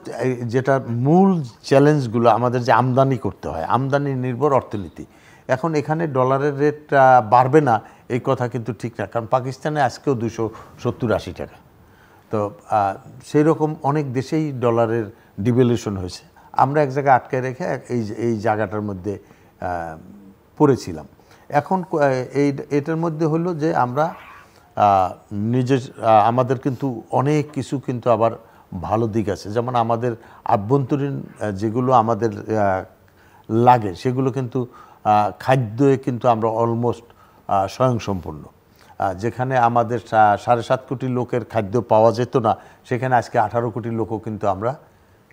Speaker 2: যেটা মূল চ্যালেঞ্জগুলো আমাদের যে আমদানি করতে হয় আমদানি নির্ভর অর্থনীতি এখন এখানে ডলারের রেট বাড়বে না এই কথা কিন্তু ঠিক না কারণ পাকিস্তানে আজকেও দুশো সত্তর আশি টাকা তো সেই রকম অনেক দেশেই ডলারের ডিভ্যালুয়েশন হয়েছে আমরা এক জায়গায় আটকে রেখে এই এই জায়গাটার মধ্যে পড়েছিলাম এখন এই এটার মধ্যে হলো যে আমরা নিজের আমাদের কিন্তু অনেক কিছু কিন্তু আবার ভালো দিক আছে যেমন আমাদের আভ্যন্তরীণ যেগুলো আমাদের লাগে সেগুলো কিন্তু খাদ্যে কিন্তু আমরা অলমোস্ট স্বয়ংসম্পূর্ণ যেখানে আমাদের সাড়ে সাত কোটি লোকের খাদ্য পাওয়া যেত না সেখানে আজকে আঠারো কোটি লোকও কিন্তু আমরা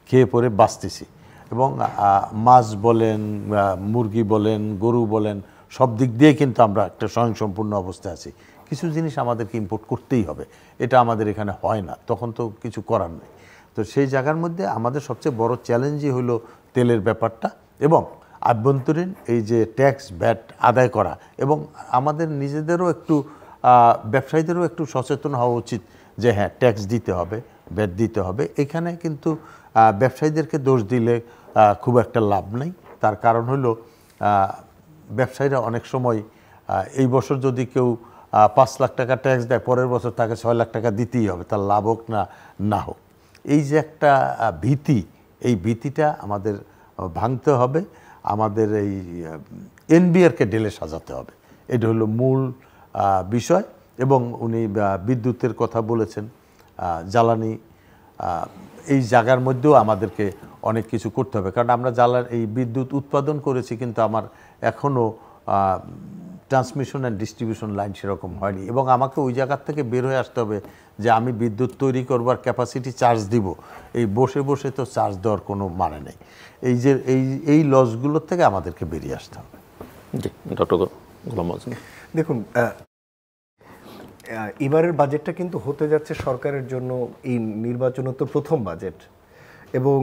Speaker 2: খেয়ে পরে বাঁচতেছি এবং মাছ বলেন মুরগি বলেন গরু বলেন সব দিক দিয়ে কিন্তু আমরা একটা স্বয়ংসম্পূর্ণ অবস্থায় আছি কিছু জিনিস আমাদেরকে ইম্পোর্ট করতেই হবে এটা আমাদের এখানে হয় না তখন তো কিছু করার নেই তো সেই জায়গার মধ্যে আমাদের সবচেয়ে বড় চ্যালেঞ্জই হলো তেলের ব্যাপারটা এবং আভ্যন্তরীণ এই যে ট্যাক্স ব্যাট আদায় করা এবং আমাদের নিজেদেরও একটু ব্যবসায়ীদেরও একটু সচেতন হওয়া উচিত যে হ্যাঁ ট্যাক্স দিতে হবে ব্যাট দিতে হবে এখানে কিন্তু ব্যবসায়ীদেরকে দোষ দিলে খুব একটা লাভ নেই তার কারণ হলো ব্যবসায়ীরা অনেক সময় এই বছর যদি কেউ পাঁচ লাখ টাকা ট্যাক্স দেয় পরের বছর তাকে ছয় লাখ টাকা দিতেই হবে তার লাভ হোক না না হোক এই যে একটা ভীতি এই ভীতিটা আমাদের ভাঙতে হবে আমাদের এই এনবিআরকে ডেলে সাজাতে হবে এটা হলো মূল বিষয় এবং উনি বিদ্যুতের কথা বলেছেন জ্বালানি এই জায়গার মধ্যেও আমাদেরকে অনেক কিছু করতে হবে কারণ আমরা জ্বালার এই বিদ্যুৎ উৎপাদন করেছি কিন্তু আমার এখনও ট্রান্সমিশন অ্যান্ড ডিস্ট্রিবিউশন লাইন সেরকম হয়নি এবং আমাকে ওই জায়গার থেকে বের হয়ে আসতে হবে যে আমি বিদ্যুৎ তৈরি করবার ক্যাপাসিটি চার্জ দিব এই বসে বসে তো চার্জ দেওয়ার কোনো মানে নেই এই যে এই এই লসগুলোর থেকে আমাদেরকে বেরিয়ে আসতে হবে জি ডক্টর
Speaker 3: দেখুন এবারের বাজেটটা কিন্তু হতে যাচ্ছে সরকারের জন্য এই নির্বাচনত প্রথম বাজেট এবং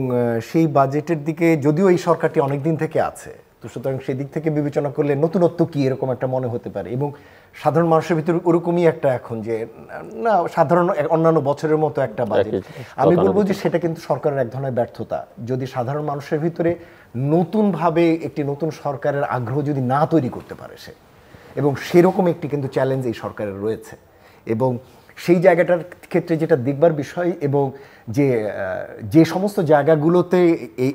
Speaker 3: সেই বাজেটের দিকে যদিও এই সরকারটি অনেকদিন থেকে আছে তো সুতরাং সেদিক থেকে বিবেচনা করলে নতুনত্ব কী এরকম একটা মনে হতে পারে এবং সাধারণ মানুষের ভিতরে ওরকমই একটা এখন যে না সাধারণ অন্যান্য বছরের মতো একটা বাজেট আমি বলবো যে সেটা কিন্তু সরকারের এক ধরনের ব্যর্থতা যদি সাধারণ মানুষের ভিতরে নতুনভাবে একটি নতুন সরকারের আগ্রহ যদি না তৈরি করতে পারে সে এবং সেরকম একটি কিন্তু চ্যালেঞ্জ এই সরকারের রয়েছে এবং সেই জায়গাটার ক্ষেত্রে যেটা দেখবার বিষয় এবং যে যে সমস্ত জায়গাগুলোতে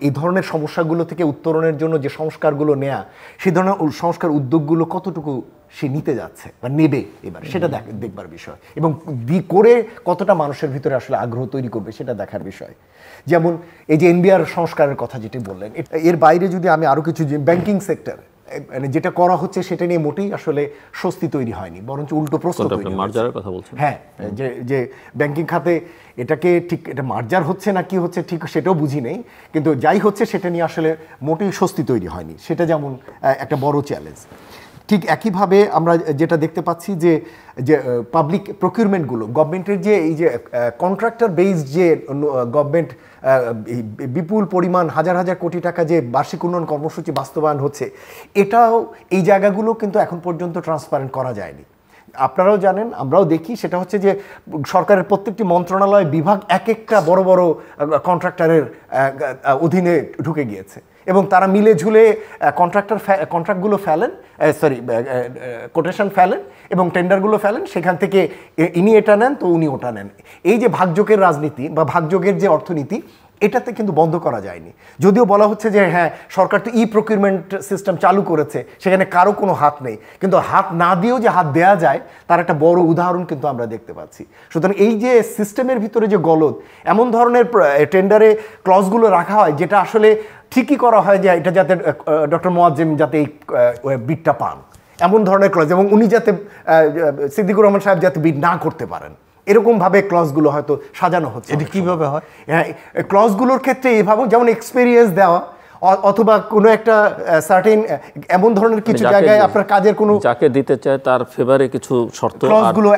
Speaker 3: এই ধরনের সমস্যাগুলো থেকে উত্তরণের জন্য যে সংস্কারগুলো নেয়া সেই ধরনের সংস্কার উদ্যোগগুলো কতটুকু সে নিতে যাচ্ছে বা নেবে এবার সেটা দেখবার বিষয় এবং দি করে কতটা মানুষের ভিতরে আসলে আগ্রহ তৈরি করবে সেটা দেখার বিষয় যেমন এই যে এনবিআর সংস্কারের কথা যেটি বললেন এর বাইরে যদি আমি আরও কিছু ব্যাংকিং সেক্টর মানে যেটা করা হচ্ছে সেটা নিয়ে মোটেই আসলে স্বস্তি তৈরি হয়নি বরঞ্চ উল্টো প্রশ্ন মার্জারের কথা হ্যাঁ যে যে ব্যাংকিং খাতে এটাকে ঠিক এটা মার্জার হচ্ছে না কি হচ্ছে ঠিক সেটাও বুঝি নেই কিন্তু যাই হচ্ছে সেটা নিয়ে আসলে মোটেই স্বস্তি তৈরি হয়নি সেটা যেমন একটা বড় চ্যালেঞ্জ ঠিক একইভাবে আমরা যেটা দেখতে পাচ্ছি যে যে পাবলিক প্রকিউরমেন্টগুলো গভর্নমেন্টের যে এই যে কন্ট্রাক্টর বেসড যে গভর্নমেন্ট বিপুল পরিমাণ হাজার হাজার কোটি টাকা যে বার্ষিক উন্নয়ন কর্মসূচি বাস্তবায়ন হচ্ছে এটাও এই জায়গাগুলো কিন্তু এখন পর্যন্ত ট্রান্সপারেন্ট করা যায়নি আপনারাও জানেন আমরাও দেখি সেটা হচ্ছে যে সরকারের প্রত্যেকটি মন্ত্রণালয় বিভাগ এক একটা বড় বড় কন্ট্রাক্টরের অধীনে ঢুকে গিয়েছে এবং তারা মিলে ঝুলে কন্ট্রাক্টর কন্ট্রাক্টগুলো ফেলেন সরি কোটেশন ফেলেন এবং টেন্ডারগুলো ফেলেন সেখান থেকে ইনি এটা নেন তো উনি ওটা নেন এই যে ভাগযোগের রাজনীতি বা ভাগযোগের যে অর্থনীতি এটাতে কিন্তু বন্ধ করা যায়নি যদিও বলা হচ্ছে যে হ্যাঁ সরকার তো ই প্রকিউরমেন্ট সিস্টেম চালু করেছে সেখানে কারো কোনো হাত নেই কিন্তু হাত না দিয়েও যে হাত দেয়া যায় তার একটা বড় উদাহরণ কিন্তু আমরা দেখতে পাচ্ছি সুতরাং এই যে সিস্টেমের ভিতরে যে গলদ এমন ধরনের টেন্ডারে ক্লজগুলো রাখা হয় যেটা আসলে ঠিকই করা হয় যে এটা যাতে ডক্টর মোয়াজ্জেম যাতে এই বিটটা পান এমন ধরনের ক্লজ এবং উনি যাতে সিদ্দিকুর রহমান সাহেব যাতে বিট না করতে পারেন এরকমভাবে ক্লজগুলো হয়তো সাজানো হচ্ছে এটা কীভাবে হয় ক্লজগুলোর হ্যাঁ, ক্ষেত্রে এভাবে যেমন এক্সপিরিয়েন্স দেওয়া অথবা কোনো একটা সার্টেন এমন ধরনের মানে
Speaker 1: কিছু জায়গায়
Speaker 2: আপনার কাজের কোনো যাকে
Speaker 1: দিতে চায় তার ফেভারে কিছু
Speaker 2: শর্ত ক্লজগুলো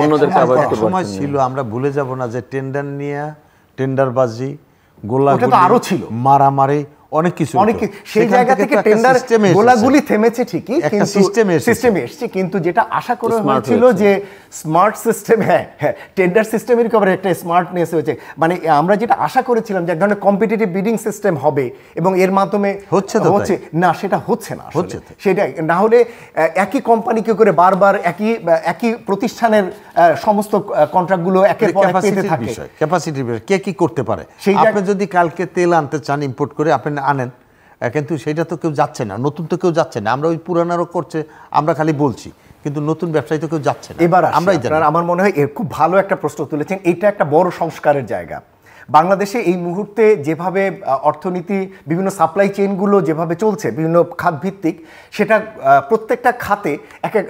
Speaker 2: অন্যদের হ্যাঁ, হ্যাঁ। সময় ছিল আমরা ভুলে যাব না যে টেন্ডার নিয়ে টেন্ডারবাজি গোলা আরও ছিল মারামারি অনেক কিছু অনেক সেই জায়গা থেকে টেন্ডার গোলাগুলি
Speaker 3: থেমেছে ঠিকই এসছে কিন্তু যেটা আশা করে হয়েছিল যে স্মার্ট সিস্টেম হ্যাঁ হ্যাঁ টেন্ডার সিস্টেমের কবে একটা স্মার্টনেস হয়েছে মানে আমরা যেটা আশা করেছিলাম যে এক ধরনের কম্পিটিটিভ বিডিং সিস্টেম হবে এবং এর মাধ্যমে হচ্ছে হচ্ছে না সেটা হচ্ছে না হচ্ছে সেটা না হলে একই কোম্পানিকে করে বারবার একই একই প্রতিষ্ঠানের সমস্ত কন্ট্রাক্টগুলো একের পর এক পেতে থাকে
Speaker 2: ক্যাপাসিটি কে কি করতে পারে আপনি যদি কালকে তেল আনতে চান ইম্পোর্ট করে আপনি আনেন কিন্তু সেটা তো কেউ যাচ্ছে না নতুন তো কেউ যাচ্ছে না আমরা ওই পুরানারও করছে আমরা খালি বলছি কিন্তু নতুন ব্যবসায়ী তো কেউ যাচ্ছে না এবার আমরাই জানি আমার মনে হয় খুব ভালো একটা প্রশ্ন তুলেছেন এটা একটা বড় সংস্কারের জায়গা
Speaker 3: বাংলাদেশে এই মুহূর্তে যেভাবে অর্থনীতি বিভিন্ন সাপ্লাই চেইনগুলো যেভাবে চলছে বিভিন্ন খাতভিত্তিক সেটা প্রত্যেকটা খাতে এক এক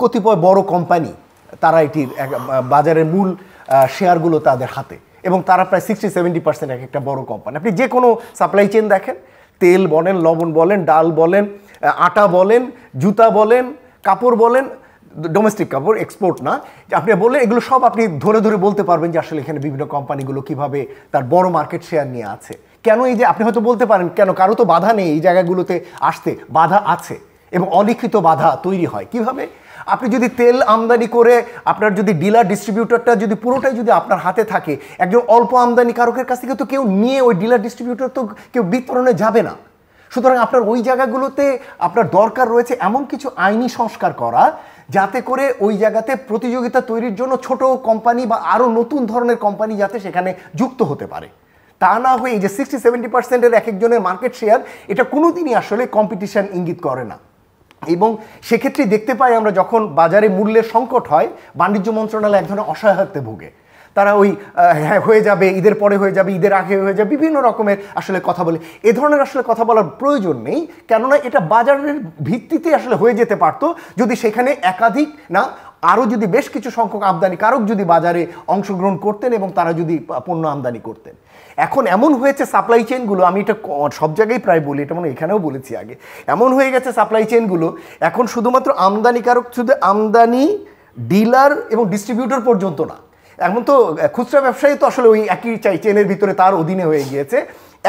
Speaker 3: কতিপয় বড় কোম্পানি তারা এটির বাজারের মূল শেয়ারগুলো তাদের হাতে এবং তারা প্রায় সিক্সটি সেভেন্টি পার্সেন্ট এক একটা বড় কোম্পানি আপনি যে কোনো সাপ্লাই চেন দেখেন তেল বলেন লবণ বলেন ডাল বলেন আটা বলেন জুতা বলেন কাপড় বলেন ডোমেস্টিক কাপড় এক্সপোর্ট না আপনি বললেন এগুলো সব আপনি ধরে ধরে বলতে পারবেন যে আসলে এখানে বিভিন্ন কোম্পানিগুলো কিভাবে তার বড় মার্কেট শেয়ার নিয়ে আছে কেন এই যে আপনি হয়তো বলতে পারেন কেন কারো তো বাধা নেই এই জায়গাগুলোতে আসতে বাধা আছে এবং অলিখিত বাধা তৈরি হয় কিভাবে আপনি যদি তেল আমদানি করে আপনার যদি ডিলার ডিস্ট্রিবিউটরটা যদি পুরোটাই যদি আপনার হাতে থাকে একজন অল্প আমদানি কারকের কাছ থেকে তো কেউ নিয়ে ওই ডিলার ডিস্ট্রিবিউটর তো কেউ বিতরণে যাবে না সুতরাং আপনার ওই জায়গাগুলোতে আপনার দরকার রয়েছে এমন কিছু আইনি সংস্কার করা যাতে করে ওই জায়গাতে প্রতিযোগিতা তৈরির জন্য ছোট কোম্পানি বা আরও নতুন ধরনের কোম্পানি যাতে সেখানে যুক্ত হতে পারে তা না হয়ে এই যে সিক্সটি সেভেন্টি পার্সেন্টের এক একজনের মার্কেট শেয়ার এটা কোনোদিনই আসলে কম্পিটিশান ইঙ্গিত করে না এবং সেক্ষেত্রে দেখতে পাই আমরা যখন বাজারে মূল্যের সংকট হয় বাণিজ্য মন্ত্রণালয় এক ধরনের অসহায়ত্বে ভোগে তারা ওই হ্যাঁ হয়ে যাবে ঈদের পরে হয়ে যাবে ঈদের আগে হয়ে যাবে বিভিন্ন রকমের আসলে কথা বলে এ ধরনের আসলে কথা বলার প্রয়োজন নেই কেননা এটা বাজারের ভিত্তিতে আসলে হয়ে যেতে পারতো যদি সেখানে একাধিক না আরও যদি বেশ কিছু সংখ্যক আমদানিকারক যদি বাজারে অংশগ্রহণ করতেন এবং তারা যদি পণ্য আমদানি করতেন এখন এমন হয়েছে সাপ্লাই চেনগুলো আমি এটা সব জায়গায় প্রায় বলি এটা মানে এখানেও বলেছি আগে এমন হয়ে গেছে সাপ্লাই চেনগুলো এখন শুধুমাত্র আমদানিকারক শুধু আমদানি ডিলার এবং ডিস্ট্রিবিউটর পর্যন্ত না এমন তো খুচরা ব্যবসায়ী তো আসলে ওই একই চাই চেনের ভিতরে তার অধীনে হয়ে গিয়েছে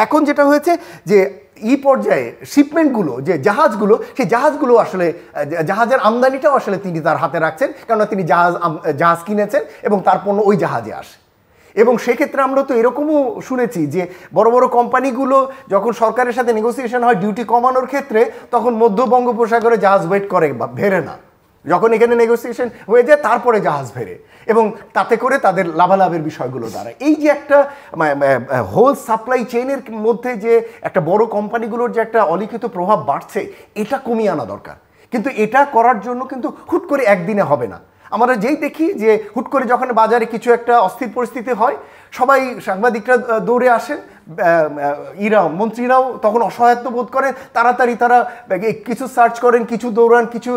Speaker 3: এখন যেটা হয়েছে যে ই পর্যায়ে শিপমেন্টগুলো যে জাহাজগুলো সেই জাহাজগুলো আসলে জাহাজের আমদানিটাও আসলে তিনি তার হাতে রাখছেন কেননা তিনি জাহাজ জাহাজ কিনেছেন এবং তার পণ্য ওই জাহাজে আসে এবং সেক্ষেত্রে আমরা তো এরকমও শুনেছি যে বড় বড় কোম্পানিগুলো যখন সরকারের সাথে নেগোসিয়েশন হয় ডিউটি কমানোর ক্ষেত্রে তখন মধ্য বঙ্গোপসাগরে জাহাজ ওয়েট করে বা ভেরে না যখন এখানে নেগোসিয়েশন হয়ে যায় তারপরে জাহাজ ভেরে এবং তাতে করে তাদের লাভালাভের বিষয়গুলো দাঁড়ায় এই যে একটা হোল সাপ্লাই চেইনের মধ্যে যে একটা বড় কোম্পানিগুলোর যে একটা অলিখিত প্রভাব বাড়ছে এটা কমিয়ে আনা দরকার কিন্তু এটা করার জন্য কিন্তু হুট করে একদিনে হবে না আমরা যেই দেখি যে হুট করে যখন বাজারে কিছু একটা অস্থির পরিস্থিতি হয় সবাই সাংবাদিকরা দৌড়ে আসেন ইরাও মন্ত্রীরাও তখন অসহায়ত্ব বোধ করে তাড়াতাড়ি তারা কিছু সার্চ করেন কিছু দৌড়ান কিছু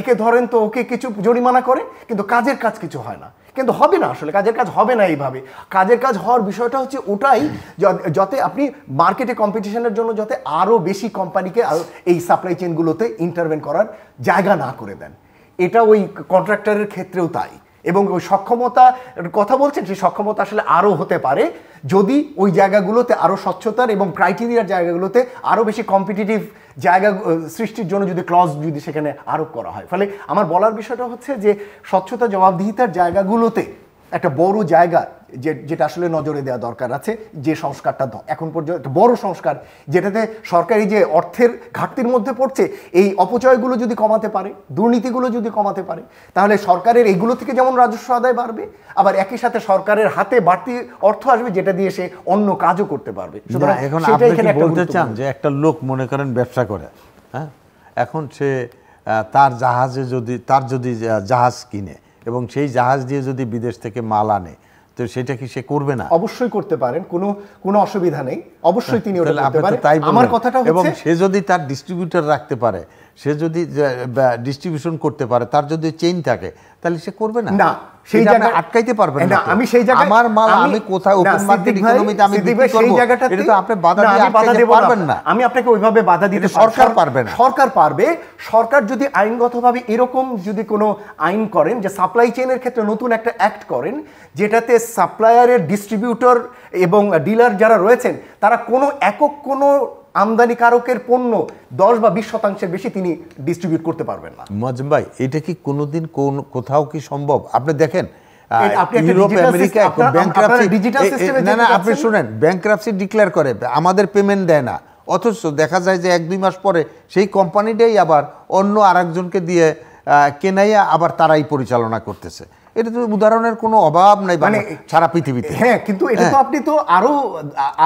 Speaker 3: একে ধরেন তো ওকে কিছু জরিমানা করে কিন্তু কাজের কাজ কিছু হয় না কিন্তু হবে না আসলে কাজের কাজ হবে না এইভাবে কাজের কাজ হওয়ার বিষয়টা হচ্ছে ওটাই যাতে আপনি মার্কেটে কম্পিটিশনের জন্য যাতে আরও বেশি কোম্পানিকে এই সাপ্লাই চেনগুলোতে ইন্টারভেন করার জায়গা না করে দেন এটা ওই কন্ট্রাক্টরের ক্ষেত্রেও তাই এবং ওই সক্ষমতা কথা বলছেন সেই সক্ষমতা আসলে আরও হতে পারে যদি ওই জায়গাগুলোতে আরও স্বচ্ছতার এবং ক্রাইটেরিয়ার জায়গাগুলোতে আরও বেশি কম্পিটিটিভ জায়গা সৃষ্টির জন্য যদি ক্লজ যদি সেখানে আরোপ করা হয় ফলে আমার বলার বিষয়টা হচ্ছে যে স্বচ্ছতা জবাবদিহিতার জায়গাগুলোতে একটা বড় জায়গা যে যেটা আসলে নজরে দেওয়া দরকার আছে যে সংস্কারটা এখন পর্যন্ত একটা বড় সংস্কার যেটাতে সরকারি যে অর্থের ঘাটতির মধ্যে পড়ছে এই অপচয়গুলো যদি কমাতে পারে দুর্নীতিগুলো যদি কমাতে পারে তাহলে সরকারের এইগুলো থেকে যেমন রাজস্ব আদায় বাড়বে আবার একই সাথে সরকারের হাতে বাড়তি অর্থ আসবে যেটা দিয়ে সে অন্য কাজও করতে পারবে এখন আপনি বলতে চান
Speaker 2: যে একটা লোক মনে করেন ব্যবসা করে হ্যাঁ এখন সে তার জাহাজে যদি তার যদি জাহাজ কিনে এবং সেই জাহাজ দিয়ে যদি বিদেশ থেকে মাল আনে তো সেটা কি সে করবে না অবশ্যই করতে
Speaker 3: পারেন কোনো কোনো অসুবিধা নেই অবশ্যই হ্যাঁ, তিনি ওটা করতে পারেন আমার কথাটা এবং
Speaker 2: সে যদি তার ডিস্ট্রিবিউটর রাখতে পারে সে যদি ডিস্ট্রিবিউশন করতে পারে তার যদি চেইন থাকে তাহলে সে করবে না না সেই জায়গা আটকাইতে পারবেন না আমি সেই জায়গা আমার মাল আমি কোথায় ওপেন মার্কেট ইকোনমিতে আমি বিক্রি করব এটা তো আপনি বাধা দিয়ে আটকাইতে পারবেন না
Speaker 3: আমি আপনাকে ওইভাবে বাধা দিতে সরকার পারবে না সরকার পারবে সরকার যদি আইনগতভাবে এরকম যদি কোনো আইন করেন যে সাপ্লাই চেইনের ক্ষেত্রে নতুন একটা অ্যাক্ট করেন যেটাতে সাপ্লায়ারের ডিস্ট্রিবিউটর এবং ডিলার যারা রয়েছেন তারা কোনো একক কোনো আমদানি কারকের পণ্য
Speaker 2: দশ বা বিশ শতাংশের বেশি তিনি ডিস্ট্রিবিউট করতে পারবেন না মাজম ভাই এটা কি কোনোদিন কোন কোথাও কি সম্ভব আপনি দেখেন আপনি শুনেন ব্যাংক্রাপসি ডিক্লেয়ার করে আমাদের পেমেন্ট দেয় না অথচ দেখা যায় যে এক দুই মাস পরে সেই কোম্পানিটাই আবার অন্য আরেকজনকে দিয়ে কেনাইয়া আবার তারাই পরিচালনা করতেছে এটা তো উদাহরণের কোনো অভাব নাই মানে সারা পৃথিবীতে হ্যাঁ কিন্তু এটা তো হ্যাঁ। আপনি তো
Speaker 3: আরো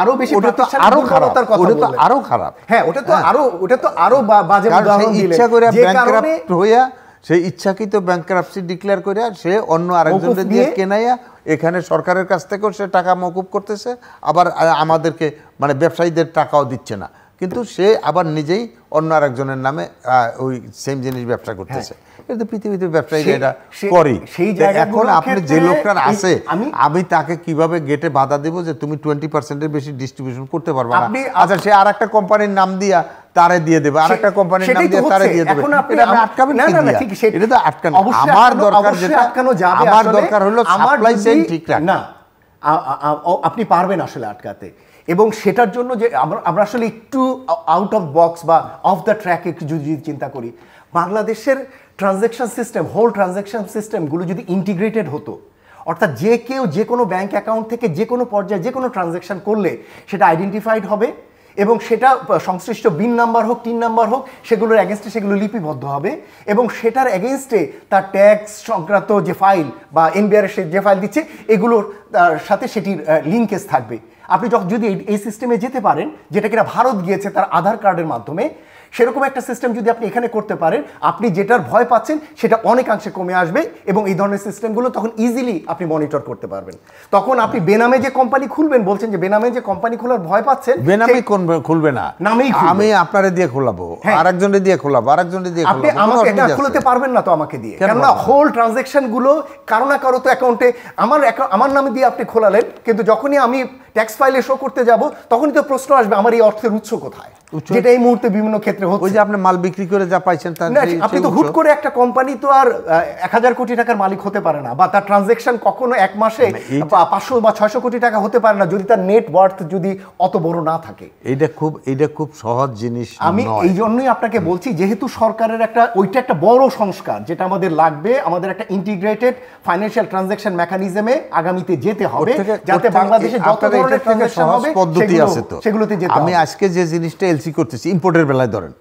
Speaker 3: আরো বেশি ওটা তো আরো খারাপ ওটা তো আরো খারাপ হ্যাঁ ওটা তো হ্যাঁ। আরো ওটা তো
Speaker 2: আরো বাজে উদাহরণ দিলে ইচ্ছা করে ব্যাংকরাপ্ট হইয়া সেই ইচ্ছাকৃত ব্যাংকরাপসি ডিক্লেয়ার করে সে অন্য আরেকজনের দিয়ে কেনাইয়া এখানে সরকারের কাছ থেকেও সে টাকা মকুব করতেছে আবার আমাদেরকে মানে ব্যবসায়ীদের টাকাও দিচ্ছে না কিন্তু সে আবার নিজেই অন্য আরেকজনের নামে ওই সেম জিনিস ব্যবসা হ্যাঁ। করতেছে এটা পৃথিবীতে ব্যবসায়ীরা এটা করে এখন আপনি যে লোকটার আছে আমি তাকে কিভাবে গেটে বাধা দেবো যে তুমি টোয়েন্টি পার্সেন্টের বেশি ডিস্ট্রিবিউশন করতে পারবে আচ্ছা সে আর একটা কোম্পানির নাম দিয়া তারে দিয়ে দেবে আর একটা কোম্পানির নাম দিয়ে তারে দিয়ে দেবে না না ঠিক এটা তো আটকানো আমার দরকার যেটা আটকানো যাবে আমার দরকার হলো সাপ্লাই চেইন ঠিক
Speaker 3: না আপনি পারবেন আসলে আটকাতে এবং সেটার জন্য যে আমরা আমরা আসলে একটু আউট অফ বক্স বা অফ দ্য ট্র্যাকে যদি চিন্তা করি বাংলাদেশের ট্রানজ্যাকশান সিস্টেম হোল ট্রানজ্যাকশান সিস্টেমগুলো যদি ইন্টিগ্রেটেড হতো অর্থাৎ যে কেউ যে কোনো ব্যাঙ্ক অ্যাকাউন্ট থেকে যে কোনো পর্যায়ে যে কোনো ট্রানজ্যাকশান করলে সেটা আইডেন্টিফাইড হবে এবং সেটা সংশ্লিষ্ট বিন নাম্বার হোক তিন নাম্বার হোক সেগুলোর অ্যাগেনস্টে সেগুলো লিপিবদ্ধ হবে এবং সেটার অ্যাগেনস্টে তার ট্যাক্স সংক্রান্ত যে ফাইল বা এনবিআর যে ফাইল দিচ্ছে এগুলোর সাথে সেটির লিঙ্কেজ থাকবে আপনি যখন যদি এই সিস্টেমে যেতে পারেন যেটা কিনা ভারত গিয়েছে তার আধার কার্ডের মাধ্যমে সেরকম একটা সিস্টেম যদি আপনি এখানে করতে পারেন আপনি যেটার ভয় পাচ্ছেন সেটা অনেকাংশে কমে আসবে এবং এই ধরনের সিস্টেমগুলো তখন ইজিলি আপনি মনিটর করতে পারবেন তখন আপনি বেনামে যে কোম্পানি খুলবেন বলছেন যে বেনামে যে কোম্পানি খোলার ভয় পাচ্ছেন বেনামে
Speaker 2: খুলবে না নামেই আমি আপনার দিয়ে খোলাবো হ্যাঁ। আরেকজনকে দিয়ে খোলাবো আরেকজনকে দিয়ে আপনি আমাকে এটা খুলতে
Speaker 3: পারবেন না তো আমাকে দিয়ে কেননা হোল ট্রানজ্যাকশন গুলো কারো না কারো তো অ্যাকাউন্টে আমার আমার নামে দিয়ে আপনি খোলালেন কিন্তু যখনই আমি ট্যাক্স ফাইলে শো করতে যাব তখনই তো প্রশ্ন আসবে আমার এই অর্থের উৎস কোথায় যেটা এই মুহূর্তে বিভিন্ন ক্ষেত্রে ক্ষেত্রে
Speaker 2: ওই যে আপনি মাল বিক্রি করে যা পাইছেন তার আপনি তো হুট করে
Speaker 3: একটা কোম্পানি তো আর এক হাজার কোটি টাকার মালিক হতে পারে না বা তার ট্রানজেকশন কখনো এক মাসে পাঁচশো বা ছয়শো কোটি টাকা হতে পারে না যদি তার যদি অত বড় না থাকে
Speaker 2: এটা খুব এটা খুব সহজ জিনিস আমি এই
Speaker 3: জন্যই আপনাকে বলছি যেহেতু সরকারের একটা ওইটা একটা বড় সংস্কার যেটা আমাদের লাগবে আমাদের একটা ইন্টিগ্রেটেড ফাইন্যান্সিয়াল ট্রানজেকশন মেকানিজমে আগামীতে যেতে হবে যাতে বাংলাদেশে যত ধরনের পদ্ধতি আছে তো সেগুলোতে যেতে আমি
Speaker 2: আজকে যে জিনিসটা এলসি করতেছি ইম্পোর্টের বেলায় ধরেন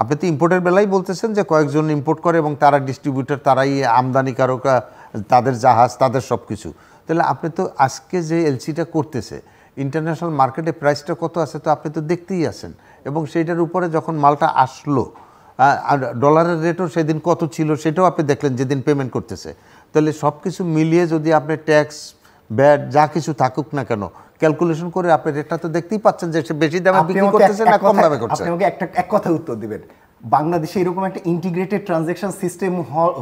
Speaker 2: আপনি তো ইম্পোর্টের বেলায় বলতেছেন যে কয়েকজন ইম্পোর্ট করে এবং তারা ডিস্ট্রিবিউটার তারাই আমদানিকারকরা তাদের জাহাজ তাদের সব কিছু তাহলে আপনি তো আজকে যে এলসিটা করতেছে ইন্টারন্যাশনাল মার্কেটে প্রাইসটা কত আছে তো আপনি তো দেখতেই আছেন এবং সেইটার উপরে যখন মালটা আসলো আর ডলারের রেটও সেদিন কত ছিল সেটাও আপনি দেখলেন যেদিন পেমেন্ট করতেছে তাহলে সব কিছু মিলিয়ে যদি আপনি ট্যাক্স ব্যাট যা কিছু থাকুক না কেন ক্যালকুলেশন করে আপনি রেটটা তো দেখতেই পাচ্ছেন যে বেশি দামে বিক্রি করতেছে না কম দামে করছে আপনি
Speaker 3: আমাকে একটা এক কথা উত্তর দিবেন বাংলাদেশে এরকম একটা ইন্টিগ্রেটেড ট্রানজেকশন সিস্টেম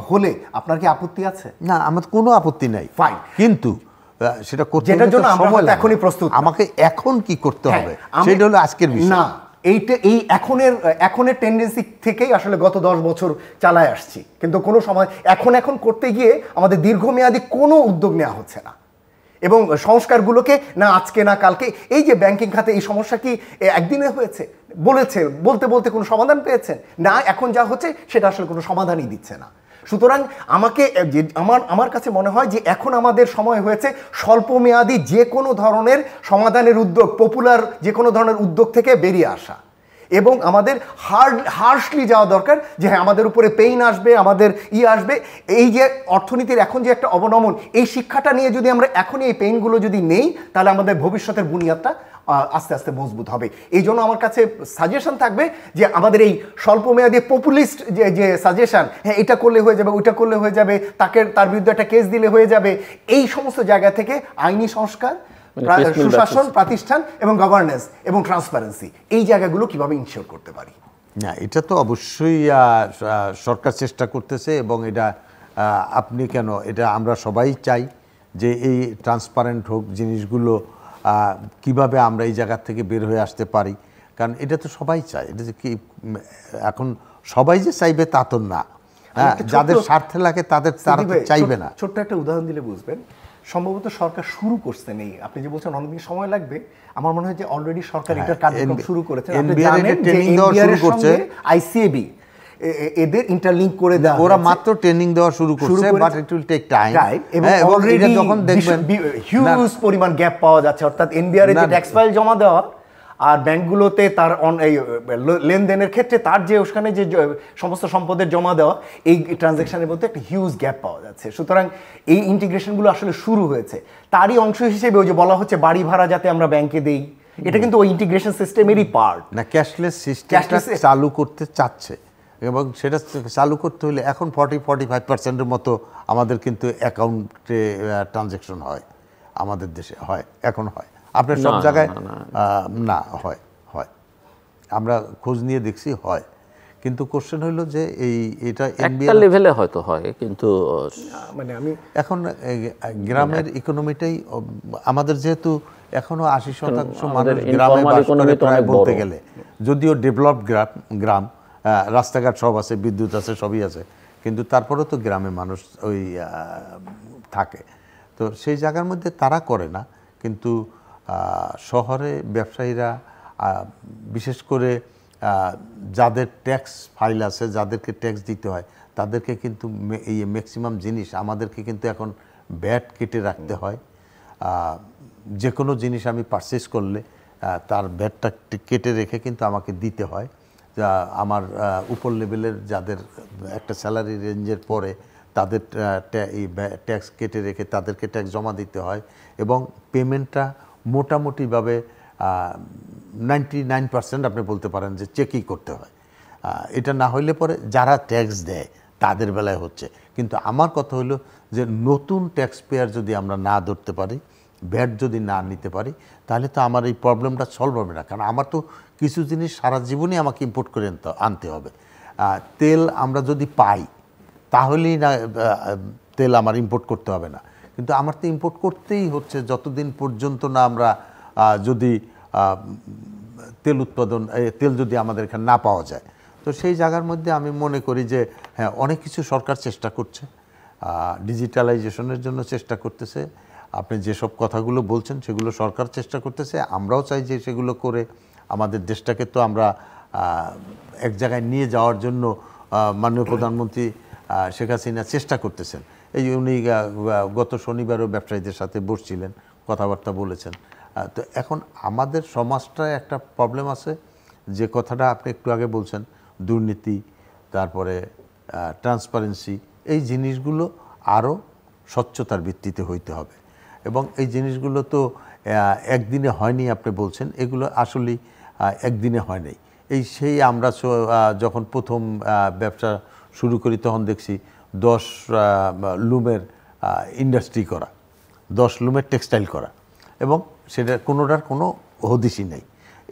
Speaker 3: হলে আপনার কি আপত্তি আছে
Speaker 2: না আমার কোনো আপত্তি নাই ফাইন কিন্তু সেটা করতে যেটার জন্য আমরা এখনই প্রস্তুত আমাকে এখন কি করতে হ্যাঁ, হবে সেটা হলো আজকের বিষয় না এইটা এই এখনের এখনের
Speaker 3: টেন্ডেন্সি থেকেই আসলে গত দশ বছর চালায় আসছি কিন্তু কোনো সময় এখন এখন করতে গিয়ে আমাদের দীর্ঘমেয়াদী কোনো উদ্যোগ নেওয়া হচ্ছে না এবং সংস্কারগুলোকে না আজকে না কালকে এই যে ব্যাংকিং খাতে এই সমস্যা কি একদিনে হয়েছে বলেছে বলতে বলতে কোনো সমাধান পেয়েছেন না এখন যা হচ্ছে সেটা আসলে কোনো সমাধানই দিচ্ছে না সুতরাং আমাকে যে আমার আমার কাছে মনে হয় যে এখন আমাদের সময় হয়েছে স্বল্পমেয়াদী যে কোনো ধরনের সমাধানের উদ্যোগ পপুলার যে কোনো ধরনের উদ্যোগ থেকে বেরিয়ে আসা এবং আমাদের হার্ড হার্শলি যাওয়া দরকার যে হ্যাঁ আমাদের উপরে পেইন আসবে আমাদের ই আসবে এই যে অর্থনীতির এখন যে একটা অবনমন এই শিক্ষাটা নিয়ে যদি আমরা এখনই এই পেইনগুলো যদি নেই তাহলে আমাদের ভবিষ্যতের বুনিয়াদটা আস্তে আস্তে মজবুত হবে এই জন্য আমার কাছে সাজেশন থাকবে যে আমাদের এই স্বল্পমেয়াদী পপুলিস্ট যে যে সাজেশন হ্যাঁ এটা করলে হয়ে যাবে ওইটা করলে হয়ে যাবে তাকে তার বিরুদ্ধে একটা কেস দিলে হয়ে যাবে এই সমস্ত জায়গা থেকে আইনি সংস্কার মানে সুশাসন এবং গভর্নেন্স এবং ট্রান্সপারেন্সি এই জায়গাগুলো কিভাবে ইনশিওর করতে পারি
Speaker 2: না এটা তো অবশ্যই সরকার চেষ্টা করতেছে এবং এটা আপনি কেন এটা আমরা সবাই চাই যে এই ট্রান্সপারেন্ট হোক জিনিসগুলো কিভাবে আমরা এই জায়গার থেকে বের হয়ে আসতে পারি কারণ এটা তো সবাই চায় এটা যে কি এখন সবাই যে চাইবে তা তো না হ্যাঁ, যাদের স্বার্থে লাগে তাদের তারা চাইবে না
Speaker 3: ছোট্ট একটা উদাহরণ দিলে বুঝবেন সম্ভবত সরকার শুরু করছে নেই আপনি যে বলছেন অনেকদিন সময় লাগবে আমার মনে হয় যে অলরেডি সরকার এটার হ্যাঁ, কার্যক্রম শুরু করেছে করছে আইসিএবি এদের ইন্টারলিংক করে দেওয়া ওরা মাত্র ট্রেনিং দেওয়া শুরু করছে but it will take time এবং অলরেডি হ্যাঁ, যখন দেখবেন হিউজ পরিমাণ গ্যাপ পাওয়া যাচ্ছে অর্থাৎ এনবিআর এর যে ট্যাক্স ফাইল জমা দেওয়া আর ব্যাংকগুলোতে তার এই লেনদেনের ক্ষেত্রে তার যে ওখানে যে সমস্ত সম্পদের জমা দেওয়া এই ট্রানজ্যাকশানের মধ্যে একটা হিউজ গ্যাপ পাওয়া যাচ্ছে সুতরাং এই ইন্টিগ্রেশনগুলো আসলে শুরু হয়েছে তারই অংশ হিসেবে ওই যে বলা হচ্ছে বাড়ি ভাড়া যাতে আমরা
Speaker 2: ব্যাংকে দেই এটা কিন্তু ওই ইন্টিগ্রেশন সিস্টেমেরই পার্ট না ক্যাশলেস সিস্টেমটা চালু করতে চাচ্ছে এবং সেটা চালু করতে হলে এখন ফর্টি ফর্টি ফাইভ পার্সেন্টের মতো আমাদের কিন্তু অ্যাকাউন্টে ট্রানজ্যাকশন হয় আমাদের দেশে হয় এখন হয় আপনার সব জায়গায় না হয় হয় আমরা খোঁজ নিয়ে দেখছি হয় কিন্তু কোশ্চেন হইল যে এই এটা একটা লেভেলে হয়তো হয় কিন্তু মানে আমি এখন গ্রামের ইকোনমিটাই হ্যাঁ। আমাদের যেহেতু এখনো আশি শতাংশ মানুষ গ্রামে বাস করে প্রায় বলতে গেলে যদিও ডেভেলপ গ্রাম গ্রাম রাস্তাঘাট সব আছে বিদ্যুৎ আছে সবই আছে কিন্তু তারপরেও তো গ্রামে মানুষ ওই থাকে তো সেই জায়গার মধ্যে তারা করে না কিন্তু শহরে ব্যবসায়ীরা বিশেষ করে যাদের ট্যাক্স ফাইল আছে যাদেরকে ট্যাক্স দিতে হয় তাদেরকে কিন্তু এই ম্যাক্সিমাম জিনিস আমাদেরকে কিন্তু এখন ব্যাট কেটে রাখতে হয় যে কোনো জিনিস আমি পারচেস করলে তার ব্যাটটা কেটে রেখে কিন্তু আমাকে দিতে হয় যা আমার উপর লেভেলের যাদের একটা স্যালারি রেঞ্জের পরে তাদের ট্যাক্স কেটে রেখে তাদেরকে ট্যাক্স জমা দিতে হয় এবং পেমেন্টটা মোটামুটিভাবে নাইনটি নাইন পার্সেন্ট আপনি বলতে পারেন যে চেকই করতে হয় এটা না হইলে পরে যারা ট্যাক্স দেয় তাদের বেলায় হচ্ছে কিন্তু আমার কথা হলো যে নতুন ট্যাক্স পেয়ার যদি আমরা না ধরতে পারি ব্যাট যদি না নিতে পারি তাহলে তো আমার এই প্রবলেমটা সলভ হবে না কারণ আমার তো কিছু জিনিস সারা জীবনই আমাকে ইম্পোর্ট করে আনতে হবে তেল আমরা যদি পাই তাহলেই না তেল আমার ইম্পোর্ট করতে হবে না কিন্তু আমার তো ইম্পোর্ট করতেই হচ্ছে যতদিন পর্যন্ত না আমরা যদি তেল উৎপাদন তেল যদি আমাদের এখানে না পাওয়া যায় তো সেই জায়গার মধ্যে আমি মনে করি যে হ্যাঁ অনেক কিছু সরকার চেষ্টা করছে ডিজিটালাইজেশনের জন্য চেষ্টা করতেছে আপনি যেসব কথাগুলো বলছেন সেগুলো সরকার চেষ্টা করতেছে আমরাও চাই যে সেগুলো করে আমাদের দেশটাকে তো আমরা এক জায়গায় নিয়ে যাওয়ার জন্য মাননীয় প্রধানমন্ত্রী শেখ হাসিনা চেষ্টা করতেছেন এই উনি গত শনিবারও ব্যবসায়ীদের সাথে বসছিলেন কথাবার্তা বলেছেন তো এখন আমাদের সমাজটায় একটা প্রবলেম আছে যে কথাটা আপনি একটু আগে বলছেন দুর্নীতি তারপরে ট্রান্সপারেন্সি এই জিনিসগুলো আরও স্বচ্ছতার ভিত্তিতে হইতে হবে এবং এই জিনিসগুলো তো একদিনে হয়নি আপনি বলছেন এগুলো আসলেই একদিনে হয় নাই এই সেই আমরা যখন প্রথম ব্যবসা শুরু করি তখন দেখছি দশ লুমের ইন্ডাস্ট্রি করা দশ লুমের টেক্সটাইল করা এবং সেটা কোনোটার কোনো হদিসই নেই